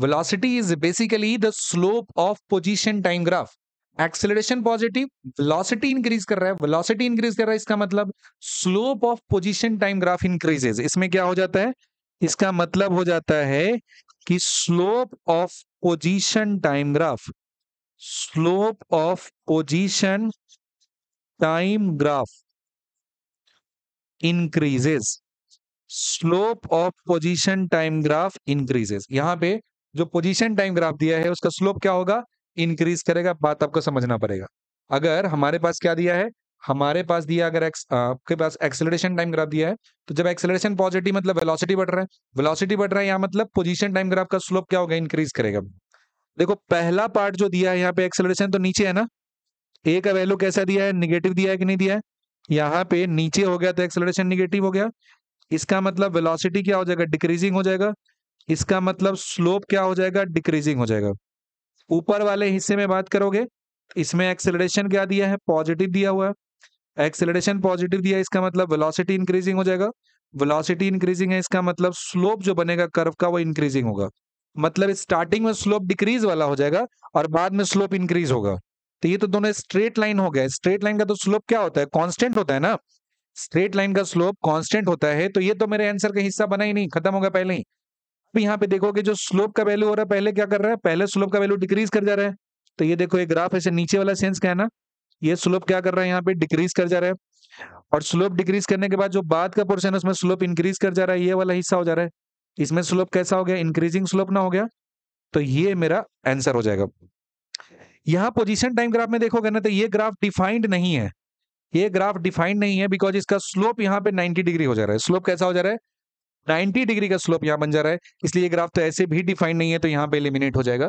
velocity is basically the slope of position time graph acceleration positive velocity increase कर रहा है वेलोसिटी इंक्रीज कर रहा है इसका मतलब slope of position time graph increases इसमें क्या हो जाता है इसका मतलब हो जाता है कि slope of position time graph slope of position time graph increases slope of position time graph increases यहां पे जो पोजीशन टाइम ग्राफ दिया है उसका स्लोप क्या होगा इंक्रीज करेगा बात आपको समझना पड़ेगा अगर हमारे पास क्या दिया है हमारे पास दिया अगर एक्स आपके पास एक्सेलरेशन टाइम ग्राफ दिया है तो जब एक्सेलरेशन पॉजिटिव मतलब वेलोसिटी बढ़ रहा है वेलोसिटी बढ़ रहा है यहाँ मतलब पोजीशन टाइम ग्राफ का स्लोप क्या होगा इंक्रीज करेगा देखो पहला पार्ट जो दिया है यहाँ पे एक्सेलरेशन तो नीचे है ना ए का वैल्यू कैसा दिया है निगेटिव दिया है कि नहीं दिया है यहाँ पे नीचे हो गया तो एक्सेलरेशन निगेटिव हो गया इसका मतलब वेलोसिटी क्या हो जाएगा डिक्रीजिंग हो जाएगा इसका मतलब स्लोप क्या हो जाएगा डिक्रीजिंग हो जाएगा ऊपर वाले हिस्से में बात करोगे इसमें एक्सेलरेशन क्या दिया है पॉजिटिव दिया हुआ है एक्सेलरेशन पॉजिटिव दिया इसका मतलब वेलोसिटी इंक्रीजिंग हो जाएगा वेलोसिटी इंक्रीजिंग है इसका मतलब स्लोप मतलब जो बनेगा कर्व का वो इंक्रीजिंग होगा मतलब स्टार्टिंग में स्लोप डिक्रीज वाला हो जाएगा और बाद में स्लोप इंक्रीज होगा तो ये तो दोनों स्ट्रेट लाइन हो गया स्ट्रेट लाइन का तो स्लोप क्या होता है कॉन्स्टेंट होता है ना स्ट्रेट लाइन का स्लोप कॉन्स्टेंट होता है तो ये तो मेरे आंसर का हिस्सा बना ही नहीं खत्म होगा पहले ही अब यहाँ पे देखोगे जो स्लोप का वैल्यू हो रहा है पहले क्या कर रहा है पहले स्लोप का वैल्यू डिक्रीज कर जा रहा है तो ये देखो ये ग्राफ ऐसे नीचे वाला सेंस का है ना ये स्लोप क्या कर रहा है यहाँ पे डिक्रीज कर जा रहा है और स्लोप डिक्रीज करने के बाद जो बाद का पोर्शन है उसमें स्लोप इंक्रीज कर जा रहा है ये वाला हिस्सा हो जा रहा है इसमें स्लोप कैसा हो गया इंक्रीजिंग स्लोप ना हो गया तो ये मेरा आंसर हो जाएगा यहां पोजिशन टाइम ग्राफ में देखोगे ना तो ये ग्राफ डिफाइंड नहीं है ये ग्राफ डिफाइंड नहीं है बिकॉज इसका स्लोप यहाँ पे 90 डिग्री हो जा रहा है स्लोप कैसा हो जा रहा है 90 डिग्री का स्लोप यहाँ बन जा रहा है इसलिए ये ग्राफ तो ऐसे भी डिफाइंड नहीं है तो यहाँ पे एलिमिनेट हो जाएगा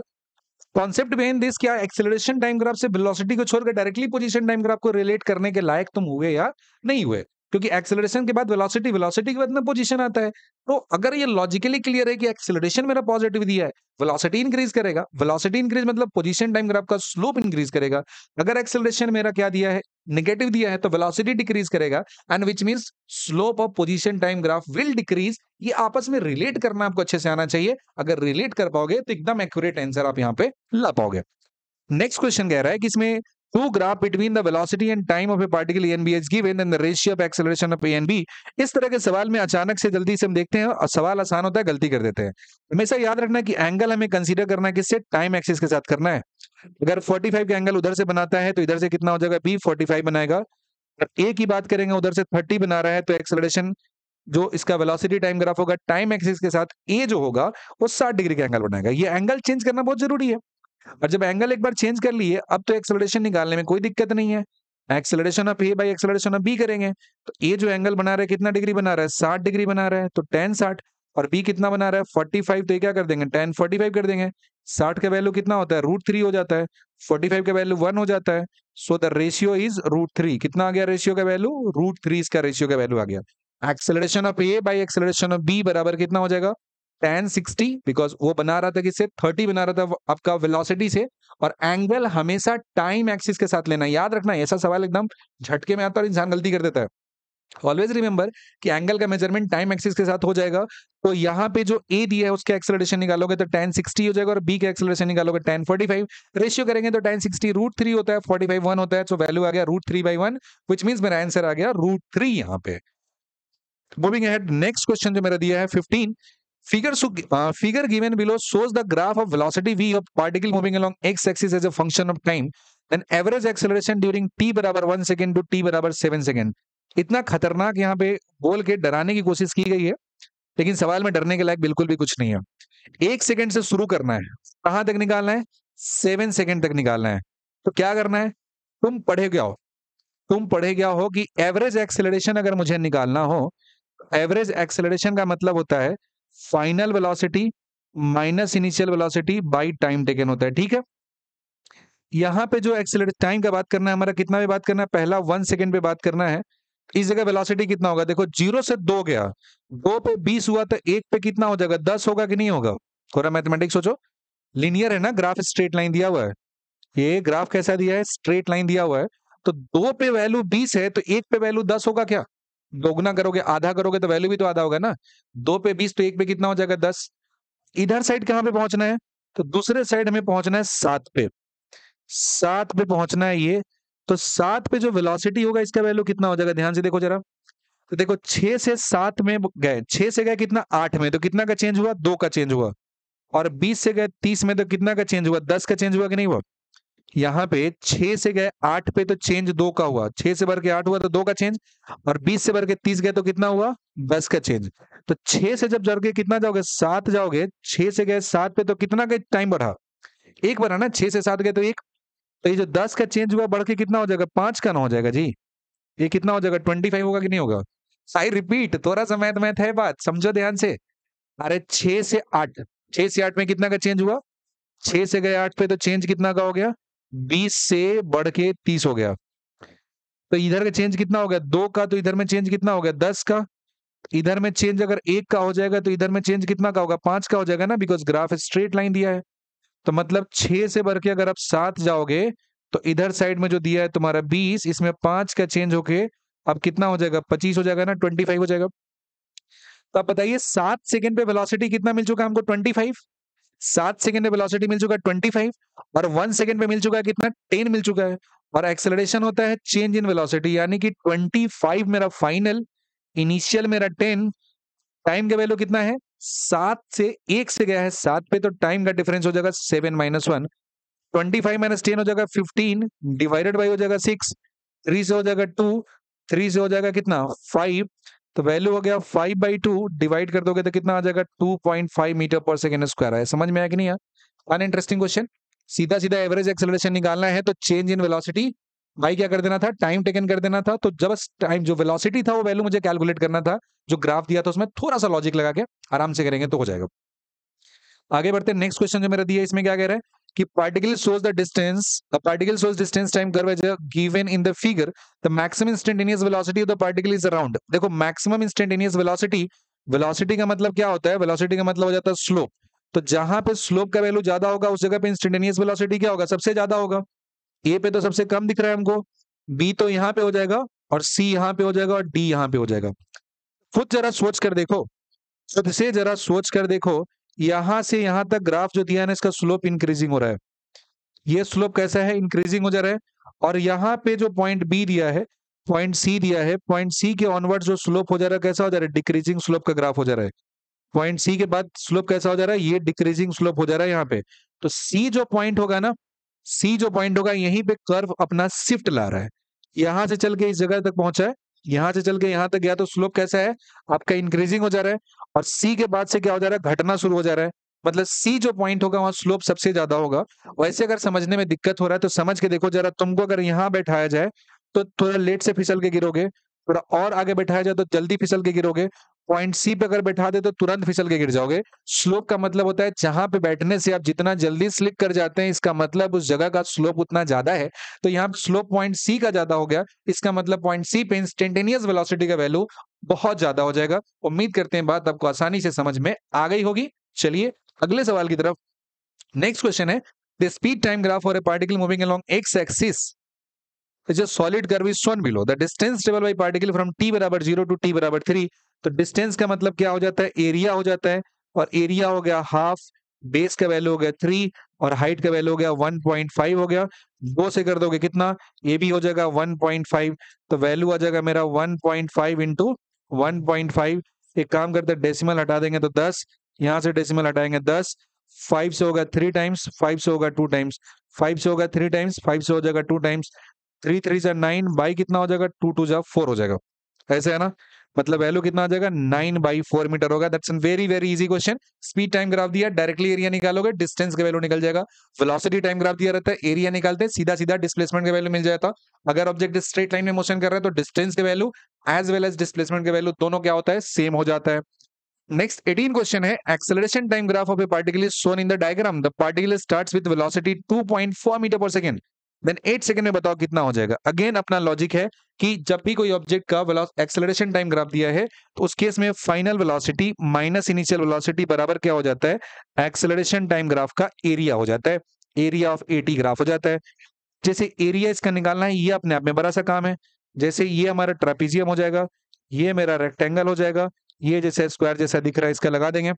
कॉन्सेप्ट बेन दिस क्या एक्सेलरेशन टाइम ग्राफ से वेलोसिटी को छोड़कर डायरेक्टली पोजीशन टाइम ग्राफ को रिलेट करने के लायक तुम हुए या नहीं हुए क्योंकि एक्सेलरेशन के बाद वेलोसिटी वेलोसिटी के बाद में पोजीशन आता है तो अगर ये लॉजिकली क्लियर है कि एक्सेलरेशन मेरा पॉजिटिव दिया है वेलोसिटी इंक्रीज करेगा वेलोसिटी इंक्रीज मतलब पोजीशन टाइम ग्राफ का स्लोप इंक्रीज करेगा अगर एक्सेलरेशन मेरा क्या दिया है नेगेटिव दिया है तो वेलोसिटी डिक्रीज करेगा and which mean slope of position time graph will decrease ये आपस में रिलेट करना आपको अच्छे से आना चाहिए अगर रिलेट कर पाओगे तो एकदम एक्यूरेट आंसर आप यहाँ पे ला पाओगे नेक्स्ट क्वेश्चन कह रहा है कि इसमें two graph between the velocity and time of a particle e and b is given and the ratio of acceleration of a इस तरह के सवाल में अचानक से जल्दी से हम देखते हैं और सवाल आसान होता है गलती कर देते हैं हमेशा याद रखना कि एंगल हमें कंसिडर करना है किससे टाइम एक्सिस के साथ करना है अगर फोर्टी फाइव के एंगल उधर से बनाता है तो इधर से कितना हो जाएगा बी फोर्टी फाइव बनाएगा ए की बात करेंगे उधर से थर्टी बना रहा है तो एक्सेलरेशन जो इसका वेलोसिटी टाइम ग्राफ होगा टाइम एक्सिस के साथ ए जो होगा वो साठ डिग्री का एंगल बनाएगा ये एंगल चेंज करना बहुत जरूरी है और जब एंगल एक बार चेंज कर लिए अब तो एक्सलरेशन निकालने में कोई दिक्कत नहीं है acceleration of A by acceleration of B करेंगे तो ए जो एंगल बना रहा है कितना डिग्री बना रहा है साठ डिग्री बना रहा है तो टेन साठ और बी कितना बना रहा है फोर्टी फाइव तो ये क्या कर देंगे टेन फोर्टी फाइव कर देंगे साठ का वैल्यू कितना होता है रूट थ्री हो जाता है फोर्टी फाइव का वैल्यू वन हो जाता है so the ratio is root three कितना आ गया रेशियो का वैल्यू रूट थ्री इसका रेशियो का वैल्यू आ गया acceleration of A by acceleration of B बराबर कितना हो जाएगा टेन सिक्सटी बिकॉज वो बना रहा था किससे थर्टी बना रहा था आपका वेलोसिटी से और एंगल हमेशा टाइम एक्सिस के साथ लेना याद रखना ऐसा सवाल एकदम झटके में आता है और इंसान गलती कर देता है ऑलवेज रिमेंबर कि एंगल का मेजरमेंट टाइम एक्सिस के साथ हो जाएगा तो यहाँ पे जो ए दिया है उसके एक्सेलरेशन निकालोगे तो टेन सिक्सटी हो जाएगा और बी के एक्सेलरेशन निकालोगे टेन फोर्टी फाइव रेशियो करेंगे तो टेन सिक्सटी रूट थ्री होता है फोर्टी फाइव वन होता है तो वैल्यू आ गया root three by one which mean मेरा आंसर आ गया रूट थ्री यहाँ पे मूविंग अहेड नेक्स्ट क्वेश्चन जो मेरा दिया है fifteen Figure, uh, figure given below shows the graph of velocity v of particle moving along x-axis as a function of time then average acceleration during t बराबर 1 second to t बराबर 7 second इतना खतरनाक यहां पे बोल के डराने की कोशिश की गई है लेकिन सवाल में डरने के लायक बिल्कुल भी कुछ नहीं है एक सेकंड से शुरू करना है कहां तक निकालना है सेवन सेकंड तक निकालना है तो क्या करना है तुम पढ़े क्या हो तुम पढ़े क्या हो कि एवरेज एक्सेलरेशन अगर मुझे निकालना हो एवरेज तो एक्सेलरेशन का मतलब होता है final velocity minus initial velocity by time taken होता है ठीक है यहां पे जो एक्सेलरेट टाइम का बात करना है हमारा कितना भी बात करना है पहला वन सेकेंड पे बात करना है इस जगह वेलोसिटी कितना होगा देखो जीरो से दो गया दो पे बीस हुआ तो एक पे कितना हो जाएगा दस होगा कि नहीं होगा थोड़ा मैथमेटिक्स सोचो लिनियर है ना ग्राफ स्ट्रेट लाइन दिया हुआ है ये ग्राफ कैसा दिया है स्ट्रेट लाइन दिया हुआ है तो दो पे वैल्यू बीस है तो एक पे वैल्यू दस होगा क्या दोगुना करोगे आधा करोगे तो वैल्यू भी तो आधा होगा ना दो पे बीस तो एक पे कितना हो जाएगा दस इधर साइड कहाँ पे पहुंचना है तो दूसरे साइड हमें पहुंचना है सात पे सात पे पहुंचना है ये तो सात पे जो वेलोसिटी होगा इसका वैल्यू कितना हो जाएगा ध्यान से देखो जरा तो देखो छह से सात में गए छह से गए कितना आठ में तो कितना का चेंज हुआ दो का चेंज हुआ और बीस से गए तीस में तो कितना का चेंज हुआ दस का चेंज हुआ कि नहीं हुआ यहाँ पे छह से गए आठ पे तो चेंज दो का हुआ छह से बढ़ के आठ हुआ तो दो का चेंज और बीस से बढ़ के तीस गए तो कितना हुआ दस का चेंज तो छह से जब जाओगे कितना जाओगे सात जाओगे छह से गए सात पे तो कितना का टाइम बढ़ा एक बढ़ा ना छह से सात गए तो एक तो ये जो दस का चेंज हुआ बढ़ के कितना हो जाएगा पांच का ना हो जाएगा जी ये कितना हो जाएगा ट्वेंटी फाइव होगा कि नहीं होगा साई रिपीट थोड़ा सा मैथ मैथ है बात समझो ध्यान से अरे छह से आठ छह से आठ में कितना का चेंज हुआ छह से गए आठ पे तो चेंज कितना का हो गया बीस से बढ़ के तीस हो गया तो इधर का चेंज कितना हो गया दो का तो इधर में चेंज कितना हो गया दस का इधर में चेंज अगर एक का हो जाएगा तो इधर में चेंज कितना का होगा पांच का हो जाएगा ना बिकॉज ग्राफ स्ट्रेट लाइन दिया है तो मतलब छह से बढ़ के अगर आप सात जाओगे तो इधर साइड में जो दिया है तुम्हारा बीस इसमें पांच का चेंज होके अब कितना हो जाएगा पच्चीस हो जाएगा ना ट्वेंटी फाइव हो जाएगा तो आप बताइए सात सेकंड पे वेलोसिटी कितना मिल चुका है हमको ट्वेंटी फाइव सात सेकंड में वेलोसिटी मिल चुका है ट्वेंटी फाइव और वन सेकंड पे मिल चुका है कितना टेन मिल चुका है और एक्सेलरेशन होता है चेंज इन वेलोसिटी यानी कि ट्वेंटी फाइव मेरा फाइनल इनिशियल मेरा टेन टाइम का वैल्यू कितना है सात से एक से गया है सात पे तो टाइम का डिफरेंस हो जाएगा seven minus one twenty five minus ten हो जाएगा फिफ्टीन डिवाइडेड बाई हो जाएगा सिक्स थ्री से हो जाएगा टू थ्री से हो जाएगा कितना फाइव तो वैल्यू हो गया फाइव बाई टू डिवाइड कर दोगे तो कितना आ जाएगा two point five metre per second square है समझ में आया कि नहीं यार अन इंटरेस्टिंग क्वेश्चन सीधा सीधा एवरेज एक्सेलरेशन निकालना है तो चेंज इन वेलोसिटी भाई क्या कर देना था टाइम टेकन कर देना था तो जब टाइम जो वेलोसिटी था वो वैल्यू मुझे कैलकुलेट करना था जो ग्राफ दिया था उसमें थोड़ा सा लॉजिक लगा के आराम से करेंगे तो हो जाएगा आगे बढ़ते नेक्स्ट क्वेश्चन जो मेरा दिया इसमें क्या कह रहा है कि particle shows the distance particle shows distance time curve is given in the figure the maximum instantaneous velocity of the particle is around देखो मैक्सिमम इंस्टेंटेनियस वेलोसिटी वेलोसिटी का मतलब क्या होता है वेलोसिटी का मतलब हो जाता है स्लोप तो जहां पे स्लोप का वैल्यू ज्यादा होगा उस जगह पे इंस्टेंटेनियस वेलोसिटी क्या होगा सबसे ज्यादा होगा ए पे तो सबसे कम दिख रहा है हमको बी तो यहां पे हो जाएगा और सी यहां पे हो जाएगा और डी यहां पे हो जाएगा खुद जरा सोच कर देखो खुद से जरा सोच कर देखो यहां से यहां तक ग्राफ जो दिया है ना इसका स्लोप इंक्रीजिंग हो रहा है ये स्लोप कैसा है इंक्रीजिंग हो जा रहा है और यहाँ पे जो पॉइंट बी दिया है पॉइंट सी दिया है पॉइंट सी के ऑनवर्ड जो स्लोप हो जा रहा है कैसा हो जा रहा है डिक्रीजिंग स्लोप का ग्राफ हो जा रहा है पॉइंट सी के बाद स्लोप कैसा हो जा रहा है ये डिक्रीजिंग स्लोप हो जा रहा है यहाँ पे तो सी जो पॉइंट होगा ना सी जो पॉइंट होगा यहीं पे कर्व अपना शिफ्ट ला रहा है यहां से चल के इस जगह तक पहुंचा है यहां से चल के यहां तक गया तो स्लोप कैसा है आपका इंक्रीजिंग हो जा रहा है और सी के बाद से क्या हो जा रहा है घटना शुरू हो जा रहा है मतलब सी जो पॉइंट होगा वहां स्लोप सबसे ज्यादा होगा वैसे अगर समझने में दिक्कत हो रहा है तो समझ के देखो जरा तुमको अगर यहाँ बैठाया जाए तो थोड़ा लेट से फिसल के गिरोगे थोड़ा और आगे बैठाया जाए तो जल्दी फिसल के गिरोगे पॉइंट सी पे अगर बैठा दे तो तुरंत फिसल के गिर जाओगे स्लोप का मतलब होता है जहां पे बैठने से आप जितना जल्दी स्लिप कर जाते हैं इसका मतलब उस जगह का स्लोप उतना ज्यादा है तो यहाँ स्लोप पॉइंट सी का ज्यादा हो गया इसका मतलब पॉइंट सी पे इंस्टेंटेनियस वेलोसिटी का वैल्यू बहुत ज्यादा हो जाएगा उम्मीद करते हैं बात आपको आसानी से समझ में आ गई होगी चलिए अगले सवाल की तरफ नेक्स्ट क्वेश्चन है the speed time graph for a particle moving along x axis solid curve is shown below the distance travel by particle from t बराबर जीरो टू टी बराबर थ्री तो डिस्टेंस का मतलब क्या हो जाता है एरिया हो जाता है और एरिया हो गया हाफ बेस का वैल्यू हो गया थ्री और हाइट का वैल्यू हो गया वन पॉइंट फाइव हो गया दो से कर दोगे कितना ए भी हो जाएगा वन पॉइंट फाइव तो वैल्यू आ जाएगा मेरा one point five into one point five एक काम करते डेसिमल हटा देंगे तो दस यहाँ से डेसिमल हटाएंगे दस फाइव से होगा थ्री टाइम्स फाइव से होगा टू टाइम्स फाइव से होगा थ्री टाइम्स फाइव से हो जाएगा टू टाइम्स थ्री थ्री से नाइन बाई कितना हो जाएगा टू टू जा फोर हो जाएगा ऐसे है ना मतलब वैल्यू कितना आ जाएगा नाइन बाई फोर मीटर होगा that's very very easy question speed time graph दिया डायरेक्टली एरिया निकालोगे डिस्टेंस का वैल्यू निकल जाएगा वेलोसिटी टाइम ग्राफ दिया रहता है एरिया निकालते सीधा सीधा डिस्प्लेसमेंट का वैल्यू मिल जाता अगर ऑब्जेक्ट स्ट्रेट लाइन में मोशन कर रहा है तो डिस्टेंस का value as well as displacement का वैल्यू दोनों क्या होता है सेम हो जाता है नेक्स्ट एटीन क्वेश्चन है acceleration time graph of a particle is shown in the diagram the particle start with velocity four metre per second then eight second में बताओ कितना हो जाएगा अगेन अपना लॉजिक है कि जब भी कोई ऑब्जेक्ट का एक्सेलरेशन टाइम ग्राफ दिया है तो उस केस में final velocity minus initial velocity बराबर क्या हो जाता है एक्सेलरेशन टाइम ग्राफ का एरिया हो जाता है एरिया ऑफ एटी ग्राफ हो जाता है जैसे एरिया इसका निकालना है ये अपने आप में बड़ा सा काम है जैसे ये हमारा ट्रापीजियम हो जाएगा ये मेरा रेक्टेंगल हो जाएगा ये जैसे स्क्वायर जैसा दिख रहा है इसका लगा देंगे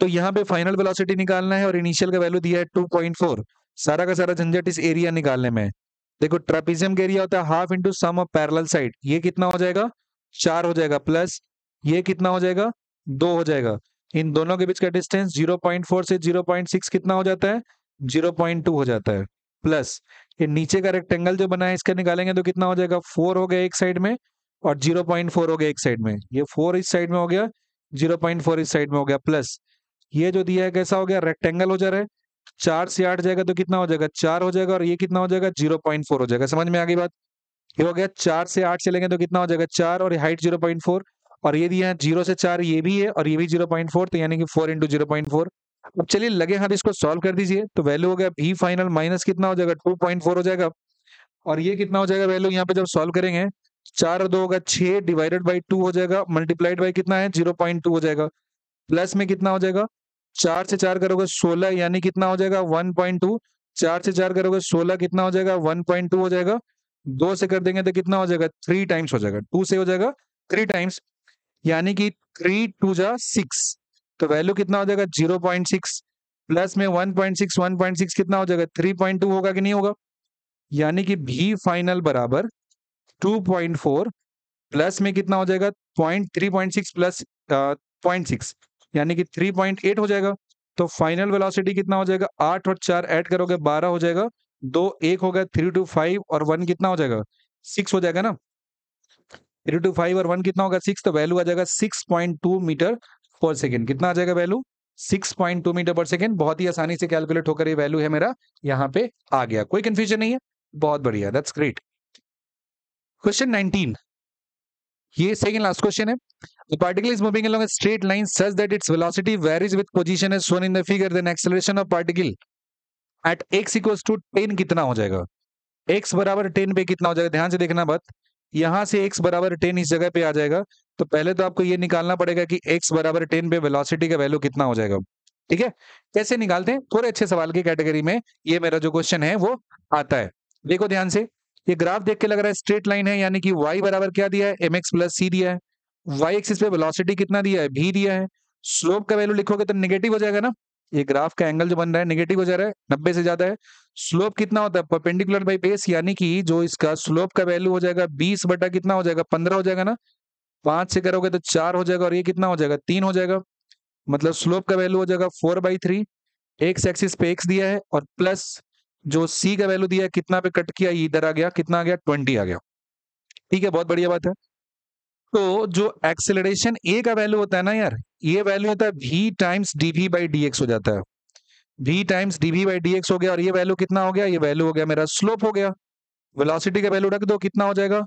तो यहाँ पे फाइनल वेलोसिटी निकालना है और इनिशियल का वैल्यू दिया है फोर सारा का सारा झंझट इस एरिया निकालने में देखो ट्रेपिजियम का एरिया होता है half into sum of parallel side ये कितना हो जाएगा चार हो जाएगा प्लस ये कितना हो जाएगा दो हो जाएगा इन दोनों के बीच का डिस्टेंस 0.4 से 0.6 कितना हो जाता है 0.2 हो जाता है प्लस ये नीचे का रेक्टेंगल जो बना है इसका निकालेंगे तो कितना हो जाएगा फोर हो गया एक साइड में और 0.4 हो गया एक साइड में ये फोर इस साइड में हो गया 0.4 इस साइड में हो गया प्लस ये जो दिया है कैसा हो गया रेक्टेंगल हो जा रहा है चार से आठ जाएगा तो कितना हो जाएगा चार हो जाएगा और ये कितना हो जाएगा जीरो पॉइंट फोर हो जाएगा समझ में आ गई बात ये हो गया चार से आठ चलेंगे तो कितना हो जाएगा चार और हाइट जीरो पॉइंट फोर और ये दिया है जीरो से चार ये भी है और ये भी जीरो पॉइंट फोर तो यानी कि four into zero point four अब चलिए लगे हाथ इसको सॉल्व कर दीजिए तो वैल्यू हो गया भी फाइनल माइनस कितना हो जाएगा टू पॉइंट फोर हो जाएगा और ये कितना हो जाएगा वैल्यू यहाँ पे जब सॉल्व करेंगे चार दो होगा छह डिवाइडेड बाई टू हो जाएगा मल्टीप्लाइड बाई कितना है जीरो पॉइंट टू हो जाएगा प्लस में कितना हो जाएगा चार से चार करोगे सोलह यानी कितना हो जाएगा वन पॉइंट टू चार से चार करोगे सोलह कितना हो जाएगा वन पॉइंट टू हो जाएगा दो से कर देंगे तो कितना हो जाएगा थ्री टाइम्स हो जाएगा टू से हो जाएगा थ्री टाइम्स यानी कि थ्री टू जा सिक्स तो वैल्यू कितना हो जाएगा जीरो पॉइंट सिक्स प्लस में one point six one point six कितना हो जाएगा थ्री पॉइंट टू होगा कि नहीं होगा यानी कि भी फाइनल बराबर टू पॉइंट फोर प्लस में कितना हो जाएगा point three point six plus point six यानी कि 3.8 हो जाएगा तो फाइनल वेलोसिटी कितना हो जाएगा आठ और चार ऐड करोगे बारह हो जाएगा दो एक हो गया थ्री टू फाइव और वन कितना हो जाएगा सिक्स हो जाएगा ना थ्री टू फाइव और वन कितना होगा सिक्स तो वैल्यू आ जाएगा six point two metre per second कितना आ जाएगा value six point two metre per second बहुत ही आसानी से कैलकुलेट होकर ये वैल्यू है मेरा यहाँ पे आ गया कोई कंफ्यूजन नहीं है बहुत बढ़िया दैट्स ग्रेट क्वेश्चन नाइनटीन ये सेकंड लास्ट क्वेश्चन है the particle is moving along a straight line such that its velocity varies with position as shown in the figure then acceleration of particle at x equals to 10 कितना हो जाएगा x बराबर 10 पे कितना हो जाएगा ध्यान से देखना बात यहां से x बराबर 10 इस जगह पे आ जाएगा तो पहले तो आपको ये निकालना पड़ेगा कि x बराबर 10 पे वेलोसिटी का वैल्यू कितना हो जाएगा ठीक है कैसे निकालते हैं थोड़े अच्छे सवाल की कैटेगरी में ये मेरा जो क्वेश्चन है वो आता है देखो ध्यान से ये ग्राफ देख के लग रहा है स्ट्रेट लाइन है यानी कि वाई बराबर क्या दिया है एम एक्स प्लस सी दिया है वाई एक्सिस पे वेलोसिटी कितना दिया है भी दिया है स्लोप का वैल्यू लिखोगे तो निगेटिव हो जाएगा ना ये ग्राफ का एंगल जो बन रहा है निगेटिव हो जा रहा है नब्बे से ज्यादा है स्लोप कितना होता है परपेंडिकुलर बाई बेस यानी कि जो इसका स्लोप का वैल्यू हो जाएगा बीस बटा कितना हो जाएगा पंद्रह हो जाएगा ना पांच से करोगे तो चार हो जाएगा और ये कितना हो जाएगा तीन हो जाएगा मतलब स्लोप का वैल्यू हो जाएगा four by three x axis पे एक्स दिया है और प्लस जो सी का वैल्यू दिया है कितना पे कट किया इधर आ गया कितना आ गया ट्वेंटी आ गया ठीक है बहुत बढ़िया बात है तो जो एक्सेलरेशन ए का वैल्यू होता है ना यार ये वैल्यू होता है v times dv by d हो जाता है v times dv by d हो गया और ये वैल्यू कितना हो गया ये वैल्यू हो गया मेरा स्लोप हो गया वेलोसिटी का वैल्यू रख दो कितना हो जाएगा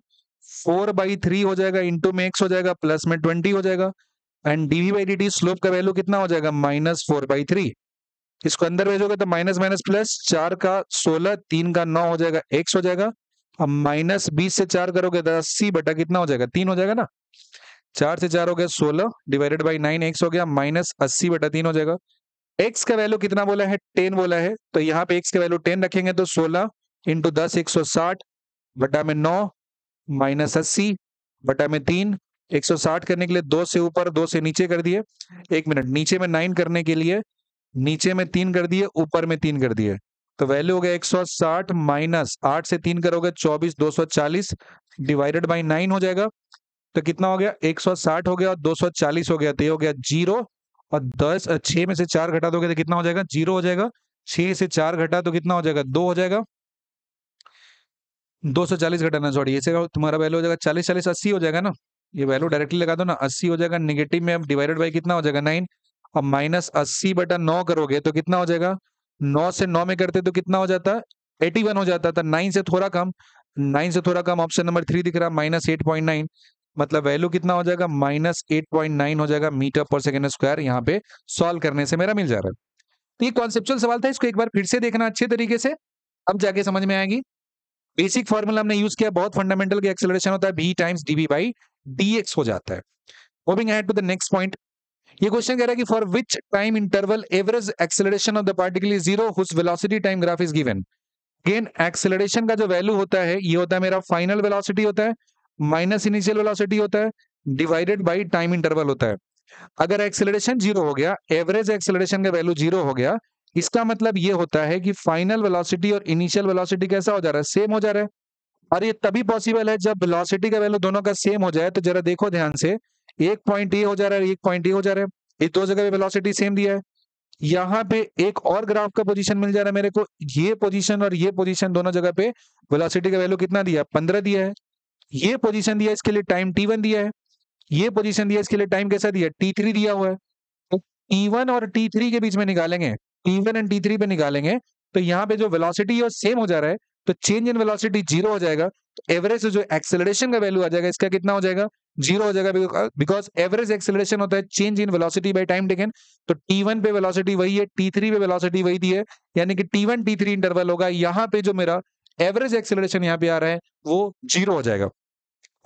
फोर बाई थ्री हो जाएगा इंटू में एक्स हो जाएगा प्लस में ट्वेंटी हो जाएगा and dv by d slope का वैल्यू कितना हो जाएगा माइनस फोर बाई थ्री इसको अंदर भेजोगे तो माइनस माइनस प्लस चार का सोलह तीन का नौ हो जाएगा एक्स हो जाएगा अब माइनस बीस से चार करोगे तो अस्सी बटा कितना हो जाएगा तीन हो जाएगा ना चार से चार हो गया सोलह डिवाइडेड बाई नाइन एक्स हो गया माइनस अस्सी बटा तीन हो जाएगा एक्स का वैल्यू कितना बोला है टेन बोला है तो यहाँ पे एक्स का वैल्यू टेन रखेंगे तो सोलह इंटू दस एक सौ साठ बटा में नौ माइनस अस्सी बटा में तीन एक सौ साठ करने के लिए दो से ऊपर दो से नीचे कर दिए एक मिनट नीचे में नाइन करने के लिए नीचे में तीन कर दिए ऊपर में तीन कर दिए तो वैल्यू हो गया 160 माइनस आठ से तीन करोगे 24 240 डिवाइडेड बाई नाइन हो जाएगा तो कितना हो गया 160 हो गया और 240 हो गया तो ये हो गया जीरो और दस छह में से चार घटा दोगे तो कितना हो जाएगा जीरो हो जाएगा छह से चार घटा तो कितना हो जाएगा दो हो जाएगा 240 घटाना सॉरी ये तुम्हारा वैल्यू हो जाएगा चालीस चालीस अस्सी हो जाएगा ना ये वैल्यू डायरेक्टली लगा दो ना अस्सी हो जाएगा निगेटिव में अब डिवाइडेड बाई कितना हो जाएगा नाइन और माइनस अस्सी बटा नौ करोगे तो कितना हो जाएगा नौ से नौ में करते तो कितना हो जाता एटी वन हो जाता था नाइन से थोड़ा कम नाइन से थोड़ा कम ऑप्शन नंबर थ्री दिख रहा माइनस एट पॉइंट नाइन मतलब वैल्यू कितना हो जाएगा माइनस एट पॉइंट नाइन हो जाएगा मीटर पर सेकेंड स्क्वायर यहाँ पे सॉल्व करने से मेरा मिल जा रहा है तो ये कॉन्सेप्चुअल सवाल था इसको एक बार फिर से देखना अच्छे तरीके से अब जाके समझ में आएगी बेसिक फॉर्मूला हमने यूज किया बहुत फंडामेंटल एक्सेलरेशन होता है v times d v by d x हो जाता है moving head to the next point ये क्वेश्चन कह रहा है कि for which time interval average acceleration of the particle is zero whose velocity time graph is given again acceleration का जो वैल्यू होता है ये होता है मेरा फाइनल वेलोसिटी होता है माइनस इनिशियल वेलोसिटी होता है डिवाइडेड बाय टाइम इंटरवल होता है अगर एक्सेलरेशन जीरो हो गया एवरेज एक्सेलरेशन का वैल्यू जीरो हो गया इसका मतलब ये होता है कि फाइनल वेलोसिटी और इनिशियल वेलोसिटी कैसा हो जा रहा है सेम हो जा रहा है और ये तभी पॉसिबल है जब वेलोसिटी का वैल्यू दोनों का सेम हो जाए तो जरा देखो ध्यान से एक पॉइंट ये हो जा रहा है एक पॉइंट ये हो जा रहा है ये दो जगह पे वेलोसिटी सेम दिया है यहाँ पे एक और ग्राफ का पोजीशन मिल जा रहा है मेरे को ये पोजीशन और ये पोजीशन दोनों जगह पे वेलोसिटी का वैल्यू कितना दिया पंद्रह दिया है ये पोजीशन दिया इसके लिए टाइम टी वन दिया है ये पोजिशन दिया इसके लिए टाइम कैसा दिया टी थ्री दिया हुआ है तो टी वन और टी थ्री के बीच में निकालेंगे t one and t three पे निकालेंगे तो यहाँ पे जो वेलोसिटी है सेम हो जा रहा है तो चेंज इन वेलोसिटी जीरो हो जाएगा तो एवरेज जो एक्सेलरेशन का वैल्यू आ जाएगा इसका कितना हो जाएगा जीरो हो जाएगा बिकॉज एवरेज एक्सेलरेशन होता है change in velocity by time taken तो T1 पे वेलोसिटी वही है T3 पे वेलोसिटी वही दी है यानी कि T1 T3 इंटरवल होगा यहाँ पे जो मेरा एवरेज एक्सेलरेशन यहाँ पे आ रहा है वो जीरो हो जाएगा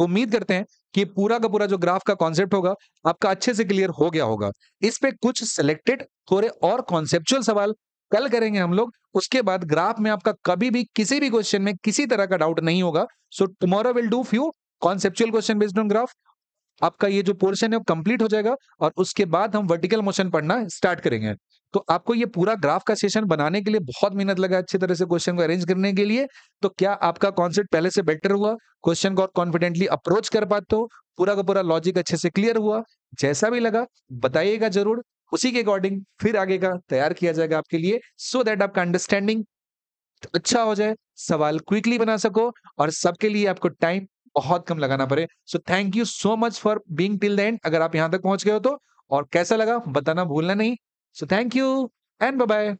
उम्मीद करते हैं कि पूरा का पूरा जो ग्राफ का कॉन्सेप्ट होगा आपका अच्छे से क्लियर हो गया होगा इस पे कुछ सिलेक्टेड थोड़े और कॉन्सेप्चुअल सवाल कल करेंगे हम लोग उसके बाद ग्राफ में आपका कभी भी किसी भी क्वेश्चन में किसी तरह का डाउट नहीं होगा so tomorrow will do few conceptual question based on graph आपका ये जो पोर्शन है वो कंप्लीट हो जाएगा और उसके बाद हम वर्टिकल मोशन पढ़ना स्टार्ट करेंगे तो आपको ये पूरा ग्राफ का सेशन बनाने के लिए बहुत मेहनत लगा अच्छे तरह से क्वेश्चन को अरेंज करने के लिए तो क्या आपका कॉन्सेप्ट पहले से बेटर हुआ क्वेश्चन को और कॉन्फिडेंटली अप्रोच कर पाते हो पूरा का पूरा लॉजिक अच्छे से क्लियर हुआ जैसा भी लगा बताइएगा जरूर उसी के अकॉर्डिंग फिर आगे का तैयार किया जाएगा आपके लिए सो so दैट आपका अंडरस्टैंडिंग अच्छा हो जाए सवाल क्विकली बना सको और सबके लिए आपको टाइम बहुत कम लगाना पड़े so thank you so much for being till the end अगर आप यहां तक पहुंच गए हो तो और कैसा लगा बताना भूलना नहीं so thank you and bye